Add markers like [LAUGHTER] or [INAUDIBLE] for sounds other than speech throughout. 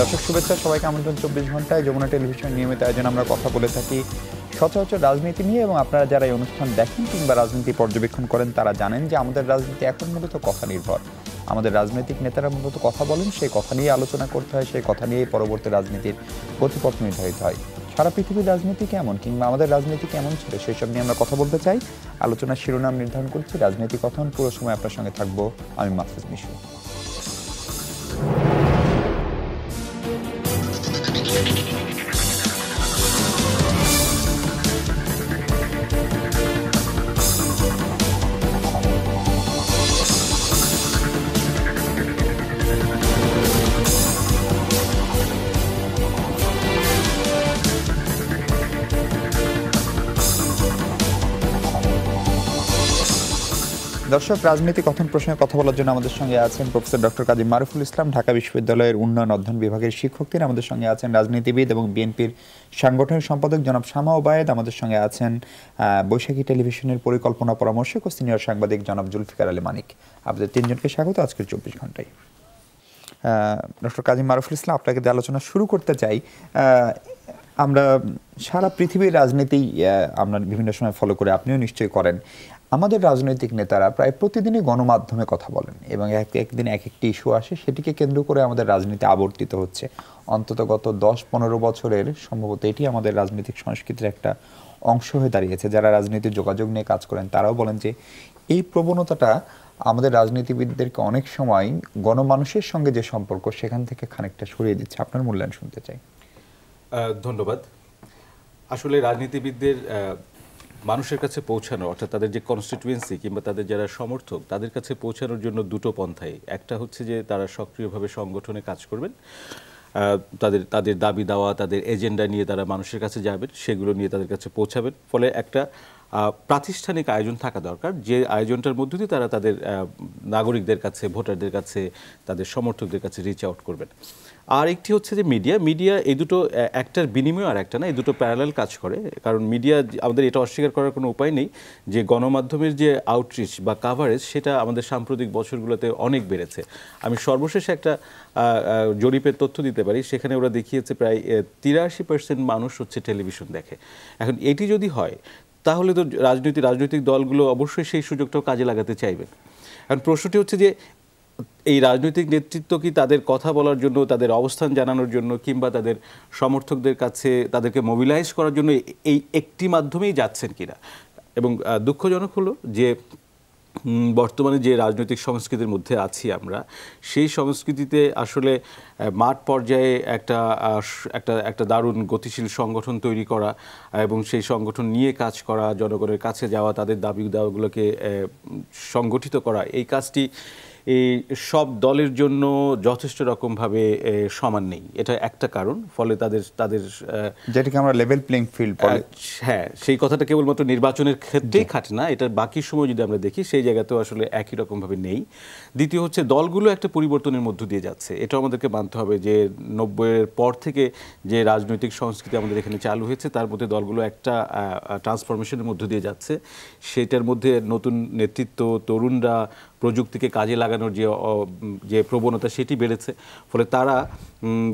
দর্শক শুভেচ্ছা সবাইকে আমন্ত্রণ চব্বিশ ঘন্টায় যমুনা টেলিভিশন নিয়মিত আয়োজন আমরা কথা বলে থাকি সচরাচর রাজনীতি নিয়ে এবং আপনারা যারা এই অনুষ্ঠান দেখেন কিংবা রাজনীতি পর্যবেক্ষণ করেন তারা জানেন যে আমাদের রাজনীতি এখন মূলত কথা নির্ভর আমাদের রাজনৈতিক নেতারা মূলত কথা বলেন সেই কথা নিয়ে আলোচনা করতে হয় সেই কথা নিয়ে পরবর্তী রাজনীতির গতিপথ নির্ধারিত হয় সারা পৃথিবীর রাজনীতি কেমন কিংবা আমাদের রাজনীতি কেমন ছিল সেসব নিয়ে আমরা কথা বলতে চাই আলোচনার শিরোনাম নির্ধারণ করছি রাজনীতি কথন পুরো সময় আপনার সঙ্গে থাকবো আমি মাহফুজ মিশু Thank you. দর্শক রাজনীতি কথন প্রসঙ্গে কথা বলার জন্য আমাদের সঙ্গে আছেন প্রফেসর ডক্টর কাজী মারুফুল ইসলাম ঢাকা বিশ্ববিদ্যালয়ের উন্নয়ন অধ্যয়ন বিভাগের শিক্ষক তিনি আমাদের সঙ্গে আছেন রাজনীতিবিদ এবং বিএনপির সাংগঠনিক সম্পাদক জনাব শামা ওবায়দ আমাদের সঙ্গে আছেন বৈশাখী টেলিভিশনের পরিকল্পনা পরামর্শক ও সিনিয়র সাংবাদিক জনাব জুলফিকার আলী মানিক আপনাদের তিনজনকে স্বাগত আজকের চব্বিশ ঘন্টায় ডক্টর কাজী মারুফুল ইসলাম আপনাকে দিয়ে আলোচনা শুরু করতে চাই আমরা সারা পৃথিবীর রাজনীতি আমরা বিভিন্ন সময় ফলো করে আপনিও নিশ্চয়ই করেন আমাদের রাজনৈতিক নেতারা প্রায় প্রতিদিনই গণমাধ্যমে কথা বলেন এবং এক একদিন এক একটি ইস্যু আসে সেটিকে কেন্দ্র করে আমাদের রাজনীতি আবর্তিত হচ্ছে অন্তত গত দশ পনেরো বছরের সম্ভবত এটি আমাদের রাজনৈতিক সংস্কৃতির একটা অংশ হয়ে দাঁড়িয়েছে যারা রাজনীতির যোগাযোগ নিয়ে কাজ করেন তারাও বলেন যে এই প্রবণতাটা আমাদের রাজনীতিবিদদেরকে অনেক সময় গণমানুষের সঙ্গে যে সম্পর্ক সেখান থেকে খানিকটা সরিয়ে দিচ্ছে আপনার মূল্যায়ন শুনতে চাই ধন্যবাদ আসলে রাজনীতিবিদদের মানুষের কাছে পৌঁছানো অর্থাৎ তাদের যে কনস্টিটুয়েন্সি কিংবা তাদের যারা সমর্থক তাদের কাছে পৌঁছানোর জন্য দুটো পন্থাই একটা হচ্ছে যে তারা সক্রিয়ভাবে সংগঠনে কাজ করবেন তাদের তাদের দাবি দেওয়া তাদের এজেন্ডা নিয়ে তারা মানুষের কাছে যাবেন সেগুলো নিয়ে তাদের কাছে পৌঁছাবেন ফলে একটা প্রাতিষ্ঠানিক আয়োজন থাকা দরকার যে আয়োজনটার মধ্য দিয়ে তারা তাদের নাগরিকদের কাছে ভোটারদের কাছে তাদের সমর্থকদের কাছে রিচ আউট করবেন আর একটি হচ্ছে যে মিডিয়া মিডিয়া এই দুটো একটার বিনিময় আর একটা না এই দুটো প্যারালাল কাজ করে কারণ মিডিয়া আমাদের এটা অস্বীকার করার কোনো উপায় নেই যে গণমাধ্যমের যে আউটরিচ বা কাভারেজ সেটা আমাদের সাম্প্রতিক বছরগুলোতে অনেক বেড়েছে আমি সর্বশেষ একটা জরিপের তথ্য দিতে পারি সেখানে ওরা দেখিয়েছে প্রায় তিরাশি পার্সেন্ট মানুষ হচ্ছে টেলিভিশন দেখে এখন এটি যদি হয় তাহলে তো রাজনৈতিক রাজনৈতিক দলগুলো অবশ্যই সেই সুযোগটাও কাজে লাগাতে চাইবেন কারণ প্রশ্নটি হচ্ছে যে এই রাজনৈতিক নেতৃত্ব কি তাদের কথা বলার জন্য তাদের অবস্থান জানানোর জন্য কিংবা তাদের সমর্থকদের কাছে তাদেরকে মোবিলাইজ করার জন্য এই একটি মাধ্যমেই যাচ্ছেন কিনা এবং দুঃখজনক হলো যে বর্তমানে যে রাজনৈতিক সংস্কৃতির মধ্যে আছি আমরা সেই সংস্কৃতিতে আসলে মাঠ পর্যায়ে একটা একটা একটা দারুণ গতিশীল সংগঠন তৈরি করা এবং সেই সংগঠন নিয়ে কাজ করা জনগণের কাছে যাওয়া তাদের দাবি দাওয়াগুলোকে সংগঠিত করা এই কাজটি এই সব দলের জন্য যথেষ্ট রকমভাবে সমান নেই এটা একটা কারণ ফলে তাদের তাদের যেটাকে আমরা লেভেল প্লেইং ফিল্ড হ্যাঁ সেই কথাটা কেবলমাত্র নির্বাচনের ক্ষেত্রেই খাটে না এটার বাকি সময় যদি আমরা দেখি সেই জায়গাতেও আসলে একই রকমভাবে নেই দ্বিতীয় হচ্ছে দলগুলো একটা পরিবর্তনের মধ্য দিয়ে যাচ্ছে এটা আমাদেরকে মানতে হবে যে নব্বইয়ের পর থেকে যে রাজনৈতিক সংস্কৃতি আমাদের এখানে চালু হয়েছে তার মধ্যে দলগুলো একটা ট্রান্সফরমেশনের মধ্য দিয়ে যাচ্ছে সেটার মধ্যে নতুন নেতৃত্ব তরুণরা প্রযুক্তিকে কাজে লাগানোর যে যে প্রবণতা সেটি বেড়েছে ফলে তারা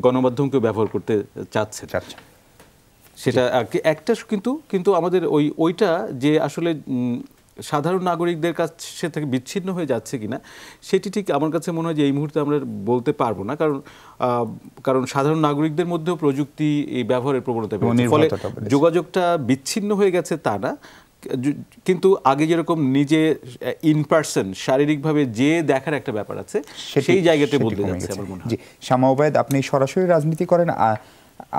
গণমাধ্যমকেও ব্যবহার করতে চাচ্ছে সেটা একটা কিন্তু কিন্তু আমাদের ওই ওইটা যে আসলে সাধারণ নাগরিকদের কাছে থেকে বিচ্ছিন্ন হয়ে যাচ্ছে কিনা সেটি ঠিক আমার কাছে মনে হয় যে এই মুহূর্তে আমরা বলতে পারবো না কারণ কারণ সাধারণ নাগরিকদের মধ্যেও প্রযুক্তি এই ব্যবহারের প্রবণতা ফলে যোগাযোগটা বিচ্ছিন্ন হয়ে গেছে তা না কিন্তু আগে যেরকম নিজে ইন পার্সন শারীরিকভাবে যে দেখার একটা ব্যাপার আছে সেই জায়গাতে বদলে যাচ্ছে জি শ্যামাওবায়দ আপনি সরাসরি রাজনীতি করেন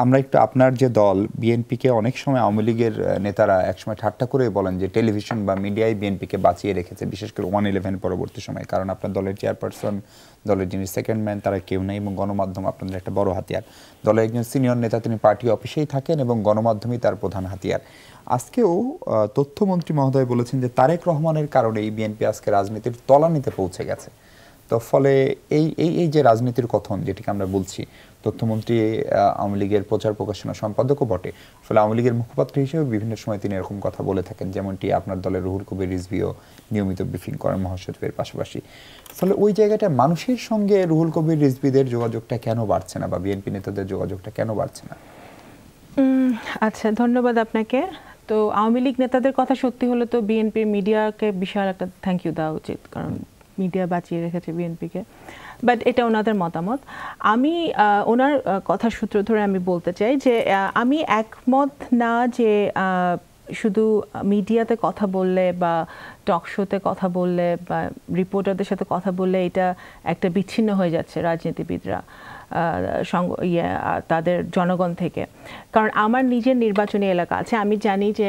আমরা একটু আপনার যে দল বিএনপিকে অনেক সময় আওয়ামী লীগের নেতারা একসময় ঠাট্টা করে বলেন যে টেলিভিশন বা মিডিয়ায় বিএনপিকে বাঁচিয়ে রেখেছে বিশেষ করে ওয়ান ইলেভেন পরবর্তী সময় কারণ আপনার দলের চেয়ারপারসন দলের যিনি সেকেন্ড ম্যান তারা কেউ নেই এবং গণমাধ্যম আপনাদের একটা বড় হাতিয়ার দলের একজন সিনিয়র নেতা তিনি পার্টি অফিসেই থাকেন এবং গণমাধ্যমই তার প্রধান হাতিয়ার আজকেও তথ্যমন্ত্রী মহোদয় বলেছেন যে তারেক রহমানের কারণে এই বিএনপি আজকে রাজনীতির তলানিতে পৌঁছে গেছে তো ফলে এই এই এই যে রাজনীতির কথন যেটিকে আমরা বলছি তথ্যমন্ত্রী আওয়ামী লীগের প্রচার প্রকাশনা সম্পাদকও বটে ফলে আওয়ামী লীগের মুখপাত্র হিসেবে বিভিন্ন সময় তিনি এরকম কথা বলে থাকেন যেমনটি আপনার দলের রুহুল কবির রিজভিও নিয়মিত ব্রিফিং করেন মহাসচিবের পাশাপাশি ফলে ওই জায়গাটা মানুষের সঙ্গে রুহুল কবির রিজভিদের যোগাযোগটা কেন বাড়ছে না বা বিএনপি নেতাদের যোগাযোগটা কেন বাড়ছে না আচ্ছা ধন্যবাদ আপনাকে তো আওয়ামী লীগ নেতাদের কথা সত্যি হলে তো বিএনপির মিডিয়াকে বিশাল একটা থ্যাংক ইউ দেওয়া উচিত কারণ মিডিয়া বাঁচিয়ে রেখেছে বিএনপিকে বাট এটা ওনাদের মতামত আমি ওনার কথা সূত্র ধরে আমি বলতে চাই যে আমি একমত না যে শুধু মিডিয়াতে কথা বললে বা টক শোতে কথা বললে বা রিপোর্টারদের সাথে কথা বললে এটা একটা বিচ্ছিন্ন হয়ে যাচ্ছে রাজনীতিবিদরা ইয়ে তাদের জনগণ থেকে কারণ আমার নিজের নির্বাচনী এলাকা আছে আমি জানি যে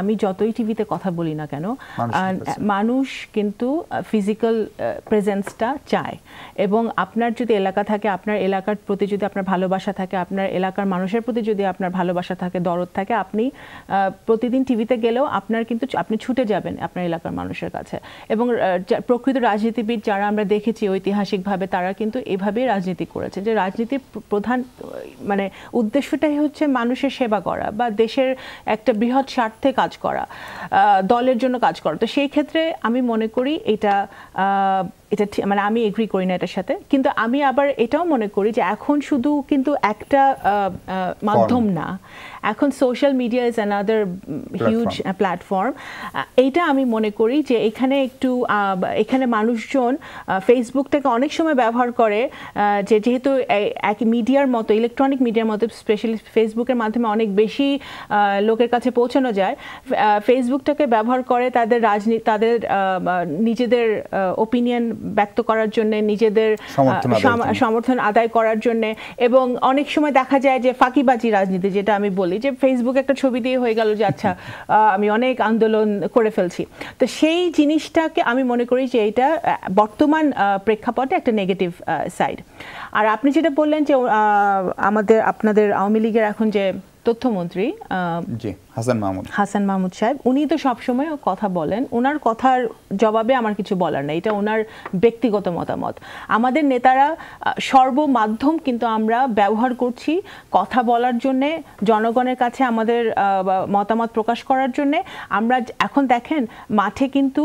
আমি যতই টিভিতে কথা বলি না কেন মানুষ কিন্তু ফিজিক্যাল প্রেজেন্সটা চায় এবং আপনার যদি এলাকা থাকে আপনার এলাকার প্রতি যদি আপনার ভালোবাসা থাকে আপনার এলাকার মানুষের প্রতি যদি আপনার ভালোবাসা থাকে দরদ থাকে আপনি প্রতিদিন টিভিতে গেলেও আপনার কিন্তু আপনি ছুটে যাবেন আপনার এলাকার মানুষের কাছে এবং প্রকৃত রাজনীতিবিদ যারা আমরা দেখেছি ঐতিহাসিকভাবে তারা কিন্তু এভাবেই রাজনীতি করেছে যে রাজনীতির প্রধান মানে উদ্দেশ্যটাই হচ্ছে মানুষের সেবা করা বা দেশের একটা বৃহৎ স্বার্থে কাজ করা দলের জন্য কাজ করা তো সেই ক্ষেত্রে আমি মনে করি এটা এটা মানে আমি এগ্রি করি না এটার সাথে কিন্তু আমি আবার এটাও মনে করি যে এখন শুধু কিন্তু একটা মাধ্যম না এখন social media is another huge platform এইটা আমি মনে করি যে এখানে একটু এখানে মানুষজন ফেসবুকটাকে অনেক সময় ব্যবহার করে যে যেহেতু এক মিডিয়ার মতো ইলেকট্রনিক মিডিয়ার মতো স্পেশালি ফেসবুকের মাধ্যমে অনেক বেশি লোকের কাছে পৌঁছানো যায় ফেসবুকটাকে ব্যবহার করে তাদের রাজনীতি তাদের নিজেদের ওপিনিয়ন ব্যক্ত করার জন্য নিজেদের সমর্থন আদায় করার জন্য এবং অনেক সময় দেখা যায় যে ফাঁকিবাজি রাজনীতি যেটা আমি বলি যে ফেসবুক একটা ছবি দিয়ে হয়ে গেল যে আচ্ছা [LAUGHS] আমি অনেক আন্দোলন করে ফেলছি তো সেই জিনিসটাকে আমি মনে করি যে এটা বর্তমান প্রেক্ষাপটে একটা নেগেটিভ সাইড আর আপনি যেটা বললেন যে আমাদের আপনাদের আওয়ামী লীগের এখন যে তথ্যমন্ত্রী হাসান মাহমুদ হাসান মাহমুদ সাহেব উনি তো সবসময় কথা বলেন ওনার কথার জবাবে আমার কিছু বলার নেই এটা ওনার ব্যক্তিগত মতামত আমাদের নেতারা সর্বমাধ্যম কিন্তু আমরা ব্যবহার করছি কথা বলার জন্যে জনগণের কাছে আমাদের মতামত প্রকাশ করার জন্যে আমরা এখন দেখেন মাঠে কিন্তু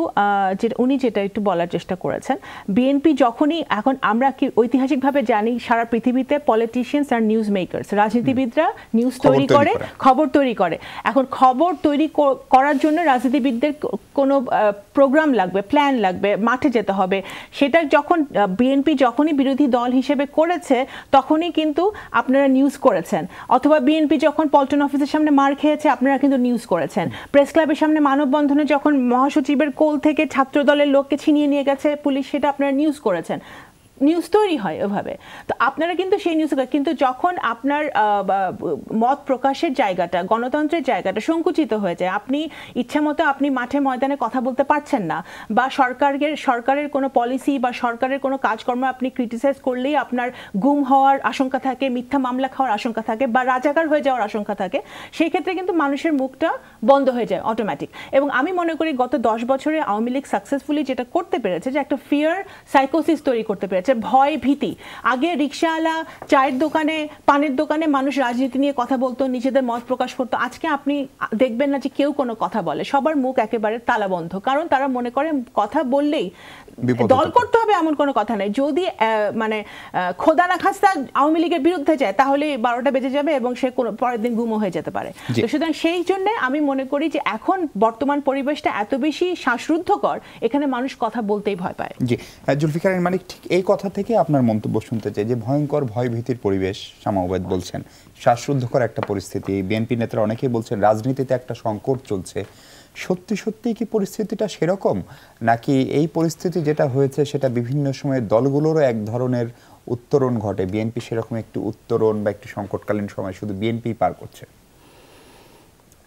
উনি যেটা একটু বলার চেষ্টা করেছেন বিএনপি যখনই এখন আমরা কি ঐতিহাসিকভাবে জানি সারা পৃথিবীতে পলিটিশিয়ানস আর নিউজ মেকার্স রাজনীতিবিদরা নিউজ তৈরি করে খবর তৈরি করে এখন খবর তৈরি করার জন্য রাজনীতিবিদদের কোনো প্রোগ্রাম লাগবে প্ল্যান লাগবে মাঠে যেতে হবে সেটা যখন বিএনপি যখনই বিরোধী দল হিসেবে করেছে তখনই কিন্তু আপনারা নিউজ করেছেন অথবা বিএনপি যখন পল্টন অফিসের সামনে মার খেয়েছে আপনারা কিন্তু নিউজ করেছেন প্রেস ক্লাবের সামনে মানববন্ধনে যখন মহাসচিবের কোল থেকে ছাত্র দলের লোককে ছিনিয়ে নিয়ে গেছে পুলিশ সেটা আপনারা নিউজ করেছেন নিউজ তৈরি হয় ওভাবে তো আপনারা কিন্তু সেই নিউজ কিন্তু যখন আপনার মত প্রকাশের জায়গাটা গণতন্ত্রের জায়গাটা সংকুচিত হয়ে যায় আপনি মতো আপনি মাঠে ময়দানে কথা বলতে পারছেন না বা সরকারের সরকারের কোনো পলিসি বা সরকারের কোনো কাজকর্ম আপনি ক্রিটিসাইজ করলেই আপনার গুম হওয়ার আশঙ্কা থাকে মিথ্যা মামলা খাওয়ার আশঙ্কা থাকে বা রাজাকার হয়ে যাওয়ার আশঙ্কা থাকে সেই ক্ষেত্রে কিন্তু মানুষের মুখটা বন্ধ হয়ে যায় অটোমেটিক এবং আমি মনে করি গত দশ বছরে আওয়ামী লীগ সাকসেসফুলি যেটা করতে পেরেছে যে একটা ফিয়ার সাইকোসিস তৈরি করতে পেরেছে গেছে ভয় ভীতি আগে রিক্সাওয়ালা চায়ের দোকানে পানের দোকানে মানুষ রাজনীতি নিয়ে কথা বলতো নিজেদের মত প্রকাশ করতো আজকে আপনি দেখবেন না যে কেউ কোনো কথা বলে সবার মুখ একেবারে তালাবন্ধ কারণ তারা মনে করে কথা বললেই দল করতে হবে এমন কোনো কথা নেই যদি মানে খোদা না খাস্তা আওয়ামী লীগের বিরুদ্ধে যায় তাহলে বারোটা বেজে যাবে এবং সে কোনো পরের দিন গুমো হয়ে যেতে পারে তো সুতরাং সেই জন্য আমি মনে করি যে এখন বর্তমান পরিবেশটা এত বেশি শ্বাসরুদ্ধকর এখানে মানুষ কথা বলতেই ভয় পায় জি জুলফিকার মানে ঠিক এই কথা থেকে আপনার মন্তব্য শুনতে চাই যে ভয়ঙ্কর ভয়ভীতির পরিবেশ শ্যামাওবেদ বলছেন শ্বাসরুদ্ধকর একটা পরিস্থিতি বিএনপি নেতারা অনেকেই বলছেন রাজনীতিতে একটা সংকট চলছে সত্যি সত্যি কি পরিস্থিতিটা সেরকম নাকি এই পরিস্থিতি যেটা হয়েছে সেটা বিভিন্ন সময়ে দলগুলোরও এক ধরনের উত্তরণ ঘটে বিএনপি সেরকম একটি উত্তরণ বা একটি সংকটকালীন সময় শুধু বিএনপি পার করছে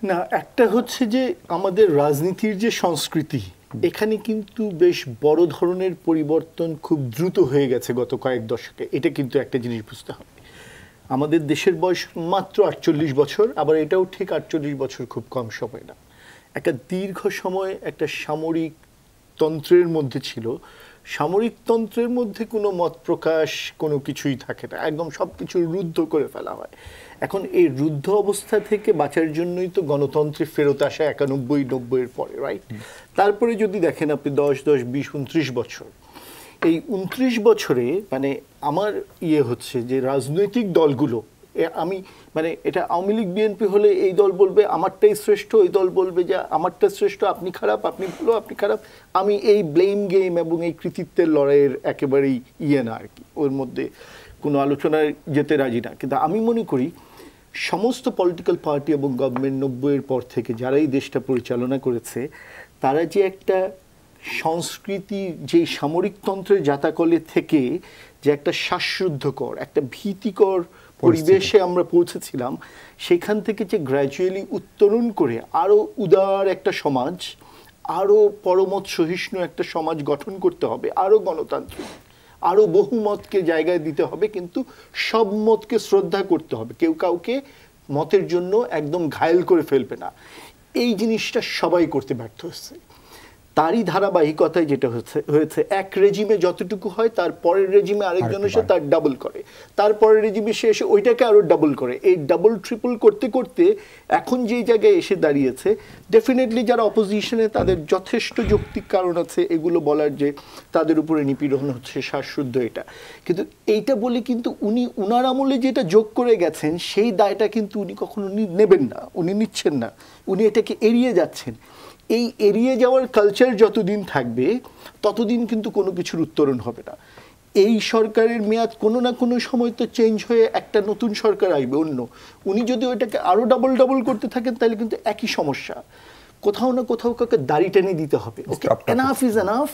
না একটা হচ্ছে যে আমাদের রাজনীতির যে সংস্কৃতি এখানে কিন্তু বেশ বড় ধরনের পরিবর্তন খুব দ্রুত হয়ে গেছে গত কয়েক দশকে এটা কিন্তু একটা জিনিস বুঝতে হবে আমাদের দেশের বয়স মাত্র আটচল্লিশ বছর আবার এটাও ঠিক আটচল্লিশ বছর খুব কম সময় না একটা দীর্ঘ সময় একটা সামরিক তন্ত্রের মধ্যে ছিল সামরিকতন্ত্রের মধ্যে কোনো মত প্রকাশ কোনো কিছুই থাকে না একদম সব কিছু রুদ্ধ করে ফেলা হয় এখন এই রুদ্ধ অবস্থা থেকে বাঁচার জন্যই তো গণতন্ত্রে ফেরত আসা একানব্বই নব্বইয়ের পরে রাইট তারপরে যদি দেখেন আপনি দশ দশ বিশ উনত্রিশ বছর এই উনত্রিশ বছরে মানে আমার ইয়ে হচ্ছে যে রাজনৈতিক দলগুলো আমি মানে এটা আওয়ামী লীগ বিএনপি হলে এই দল বলবে আমারটাই শ্রেষ্ঠ এই দল বলবে যে আমারটা শ্রেষ্ঠ আপনি খারাপ আপনি ভালো আপনি খারাপ আমি এই ব্লেম গেম এবং এই কৃতিত্বের লড়াইয়ের একেবারেই ইয়ে না আর কি ওর মধ্যে কোনো আলোচনায় যেতে রাজি না কিন্তু আমি মনে করি সমস্ত পলিটিক্যাল পার্টি এবং গভর্নমেন্ট নব্বইয়ের পর থেকে যারাই দেশটা পরিচালনা করেছে তারা যে একটা সংস্কৃতি যে সামরিকতন্ত্রের জাতাকলে থেকে যে একটা শ্বাসরুদ্ধকর একটা ভীতিকর পরিবেশে আমরা পৌঁছেছিলাম সেখান থেকে যে গ্র্যাজুয়ালি উত্তরণ করে আরও উদার একটা সমাজ আরও পরমত সহিষ্ণু একটা সমাজ গঠন করতে হবে আরও গণতান্ত্রিক আরও বহুমতকে জায়গায় দিতে হবে কিন্তু সব মতকে শ্রদ্ধা করতে হবে কেউ কাউকে মতের জন্য একদম ঘায়ল করে ফেলবে না এই জিনিসটা সবাই করতে ব্যর্থ হচ্ছে তারই ধারাবাহিকতায় যেটা হচ্ছে হয়েছে এক রেজিমে যতটুকু হয় তার পরের রেজিমে আরেকজন এসে তার ডাবল করে পরের রেজিমে সে এসে ওইটাকে আরও ডাবল করে এই ডাবল ট্রিপল করতে করতে এখন যেই জায়গায় এসে দাঁড়িয়েছে ডেফিনেটলি যারা অপোজিশনে তাদের যথেষ্ট যৌক্তিক কারণ আছে এগুলো বলার যে তাদের উপরে নিপীড়ন হচ্ছে শ্বাসশুদ্ধ এটা কিন্তু এইটা বলে কিন্তু উনি উনার আমলে যেটা যোগ করে গেছেন সেই দায়টা কিন্তু উনি কখনো নেবেন না উনি নিচ্ছেন না উনি এটাকে এড়িয়ে যাচ্ছেন এই এড়িয়ে যাওয়ার কালচার যতদিন থাকবে ততদিন কিন্তু কোনো কিছুর উত্তরণ হবে না এই সরকারের মেয়াদ কোনো না কোনো সময় তো চেঞ্জ হয়ে একটা নতুন সরকার আসবে অন্য উনি যদি ওইটাকে আরও ডাবল ডাবল করতে থাকেন তাহলে কিন্তু একই সমস্যা কোথাও না কোথাও কাউকে দাড়ি টেনে দিতে হবে ওকে এনাফ ইজ এনাফ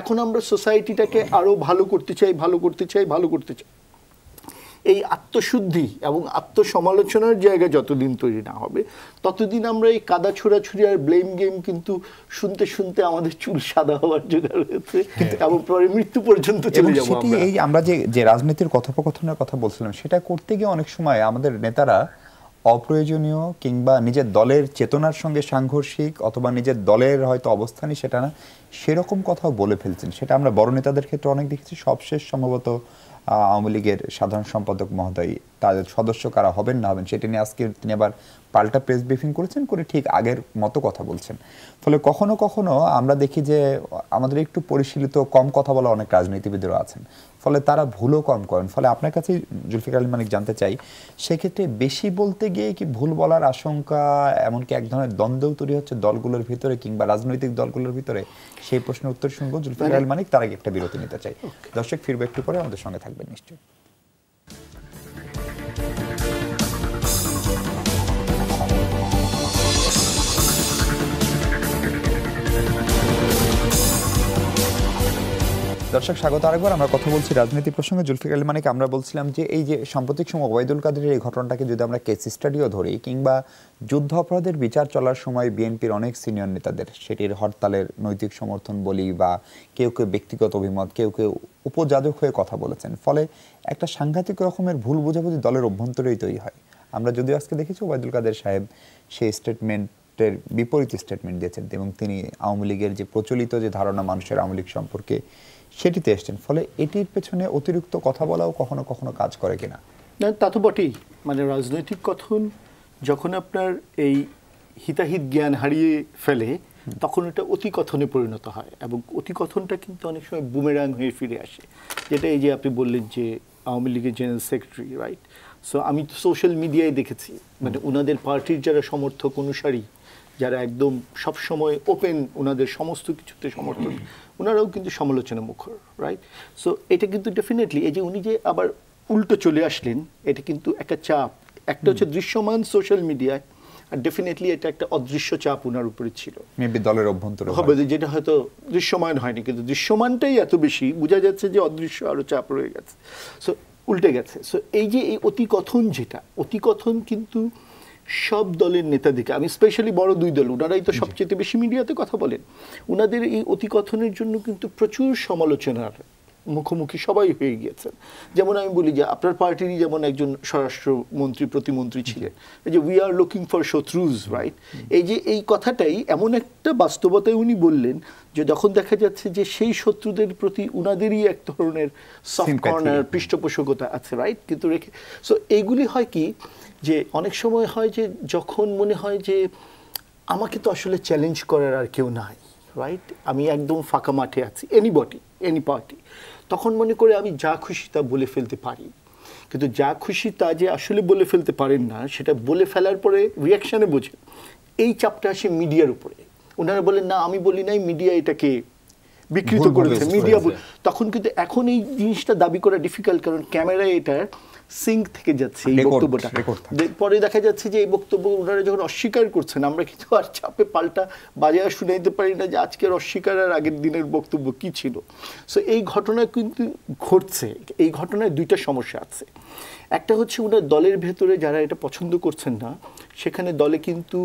এখন আমরা সোসাইটিটাকে আরও ভালো করতে চাই ভালো করতে চাই ভালো করতে চাই এই আত্মশুদ্ধি এবং আত্মসমালোচনার জায়গা যতদিন তৈরি না হবে ততদিন আমরা এই কাদা ছোড়াছুড়ি আর ব্লেম গেম কিন্তু শুনতে শুনতে আমাদের চুল সাদা হওয়ার জোগাড় হয়েছে এবং পরে মৃত্যু পর্যন্ত চলে যাবো এই আমরা যে যে রাজনীতির কথোপকথনের কথা বলছিলাম সেটা করতে গিয়ে অনেক সময় আমাদের নেতারা অপ্রয়োজনীয় কিংবা নিজের দলের চেতনার সঙ্গে সাংঘর্ষিক অথবা নিজের দলের হয়তো অবস্থানই সেটা না সেরকম কথাও বলে ফেলছেন সেটা আমরা বড় নেতাদের ক্ষেত্রে অনেক দেখেছি সবশেষ সম্ভবত আওয়ামী লীগের সাধারণ সম্পাদক মহোদয় তাদের সদস্য কারা হবেন না হবেন সেটা নিয়ে আজকে তিনি আবার পাল্টা প্রেস ব্রিফিং করেছেন করে ঠিক আগের মতো কথা বলছেন ফলে কখনো কখনো আমরা দেখি যে আমাদের একটু পরিশীলিত কম কথা বলা অনেক রাজনীতিবিদরা আছেন ফলে তারা ভুলও কম করেন ফলে আপনার কাছে জুলফিকার আলী মালিক জানতে চাই সেক্ষেত্রে বেশি বলতে গিয়ে কি ভুল বলার আশঙ্কা এমনকি এক ধরনের দ্বন্দ্বও তৈরি হচ্ছে দলগুলোর ভিতরে কিংবা রাজনৈতিক দলগুলোর ভিতরে সেই প্রশ্নের উত্তর শুনবো জুলফিকার আলী মানে- মানিক তার আগে একটা বিরতি নিতে চাই দর্শক ফিরবে একটু পরে আমাদের সঙ্গে থাকবেন নিশ্চয়ই দর্শক স্বাগত আরেকবার আমরা কথা বলছি রাজনীতি প্রসঙ্গে জুলফিক আলী মানিক আমরা বলছিলাম যে এই যে সাম্প্রতিক সময় ওবায়দুল কাদের এই ঘটনাটাকে যদি আমরা কেস স্টাডিও ধরি কিংবা যুদ্ধ অপরাধের বিচার চলার সময় বিএনপির অনেক সিনিয়র নেতাদের সেটির হরতালের নৈতিক সমর্থন বলি বা কেউ কেউ ব্যক্তিগত অভিমত কেউ কেউ উপযাজক হয়ে কথা বলেছেন ফলে একটা সাংঘাতিক রকমের ভুল বোঝাবুঝি দলের অভ্যন্তরেই তৈরি হয় আমরা যদিও আজকে দেখেছি ওবায়দুল কাদের সাহেব সেই স্টেটমেন্ট বিপরীত স্টেটমেন্ট দিয়েছেন এবং তিনি আওয়ামী লীগের যে প্রচলিত যে ধারণা মানুষের আওয়ামী লীগ সম্পর্কে সেটিতে এসছেন ফলে এটির পেছনে অতিরিক্ত কথা বলাও কখনো কখনো কাজ করে কিনা না তা তো বটেই মানে রাজনৈতিক কথন যখন আপনার এই হিতাহিত জ্ঞান হারিয়ে ফেলে তখন এটা অতিকথনে পরিণত হয় এবং অতিকথনটা কিন্তু অনেক সময় বুমেরাং হয়ে ফিরে আসে যেটা এই যে আপনি বললেন যে আওয়ামী লীগের জেনারেল সেক্রেটারি রাইট সো আমি তো সোশ্যাল মিডিয়ায় দেখেছি মানে ওনাদের পার্টির যারা সমর্থক অনুসারী যারা একদম সবসময় ওপেন ওনাদের সমস্ত কিছুতে সমর্থন ওনারাও কিন্তু সমালোচনা মুখর রাইট সো এটা কিন্তু ডেফিনেটলি এই যে উনি যে আবার উল্টো চলে আসলেন এটা কিন্তু একটা চাপ একটা হচ্ছে দৃশ্যমান সোশ্যাল মিডিয়ায় আর ডেফিনেটলি এটা একটা অদৃশ্য চাপ ওনার উপরে ছিল মেবি দলের অভ্যন্তর হবে যেটা হয়তো দৃশ্যমান হয়নি কিন্তু দৃশ্যমানটাই এত বেশি বোঝা যাচ্ছে যে অদৃশ্য আরও চাপ রয়ে গেছে সো উল্টে গেছে সো এই যে এই অতিকথন যেটা অতিকথন কিন্তু সব দলের নেতাদেরকে আমি স্পেশালি বড় দুই দল ওনারাই তো সবচেয়ে বেশি মিডিয়াতে কথা বলেন ওনাদের এই অতিকথনের জন্য কিন্তু প্রচুর সমালোচনার মুখোমুখি সবাই হয়ে গিয়েছেন যেমন আমি বলি যে আপনার পার্টিরই যেমন একজন স্বরাষ্ট্রমন্ত্রী প্রতিমন্ত্রী ছিলেন যে উই আর লুকিং ফর শত্রুজ রাইট এই যে এই কথাটাই এমন একটা বাস্তবতায় উনি বললেন যে যখন দেখা যাচ্ছে যে সেই শত্রুদের প্রতি উনাদেরই এক ধরনের সফট কর্নার পৃষ্ঠপোষকতা আছে রাইট কিন্তু রেখে সো এইগুলি হয় কি যে অনেক সময় হয় যে যখন মনে হয় যে আমাকে তো আসলে চ্যালেঞ্জ করার আর কেউ নাই রাইট আমি একদম ফাঁকা মাঠে আছি এনিবডি এনি পার্টি তখন মনে করে আমি যা খুশি তা বলে ফেলতে পারি কিন্তু যা খুশি তা যে আসলে বলে ফেলতে পারেন না সেটা বলে ফেলার পরে রিয়াকশানে বোঝে এই চাপটা আসে মিডিয়ার উপরে ওনারা বলেন না আমি বলি নাই মিডিয়া এটাকে বিকৃত করেছে মিডিয়া তখন কিন্তু এখন এই জিনিসটা দাবি করা ডিফিকাল্ট কারণ ক্যামেরায় এটার সিঙ্ক থেকে যাচ্ছে এই বক্তব্যটা পরে দেখা যাচ্ছে যে এই বক্তব্য ওনারা যখন অস্বীকার করছেন আমরা কিন্তু আর চাপে পাল্টা বাজার শুনে দিতে পারি না যে আজকের অস্বীকার আর আগের দিনের বক্তব্য কি ছিল সো এই ঘটনা কিন্তু ঘটছে এই ঘটনায় দুইটা সমস্যা আছে একটা হচ্ছে ওনার দলের ভেতরে যারা এটা পছন্দ করছেন না সেখানে দলে কিন্তু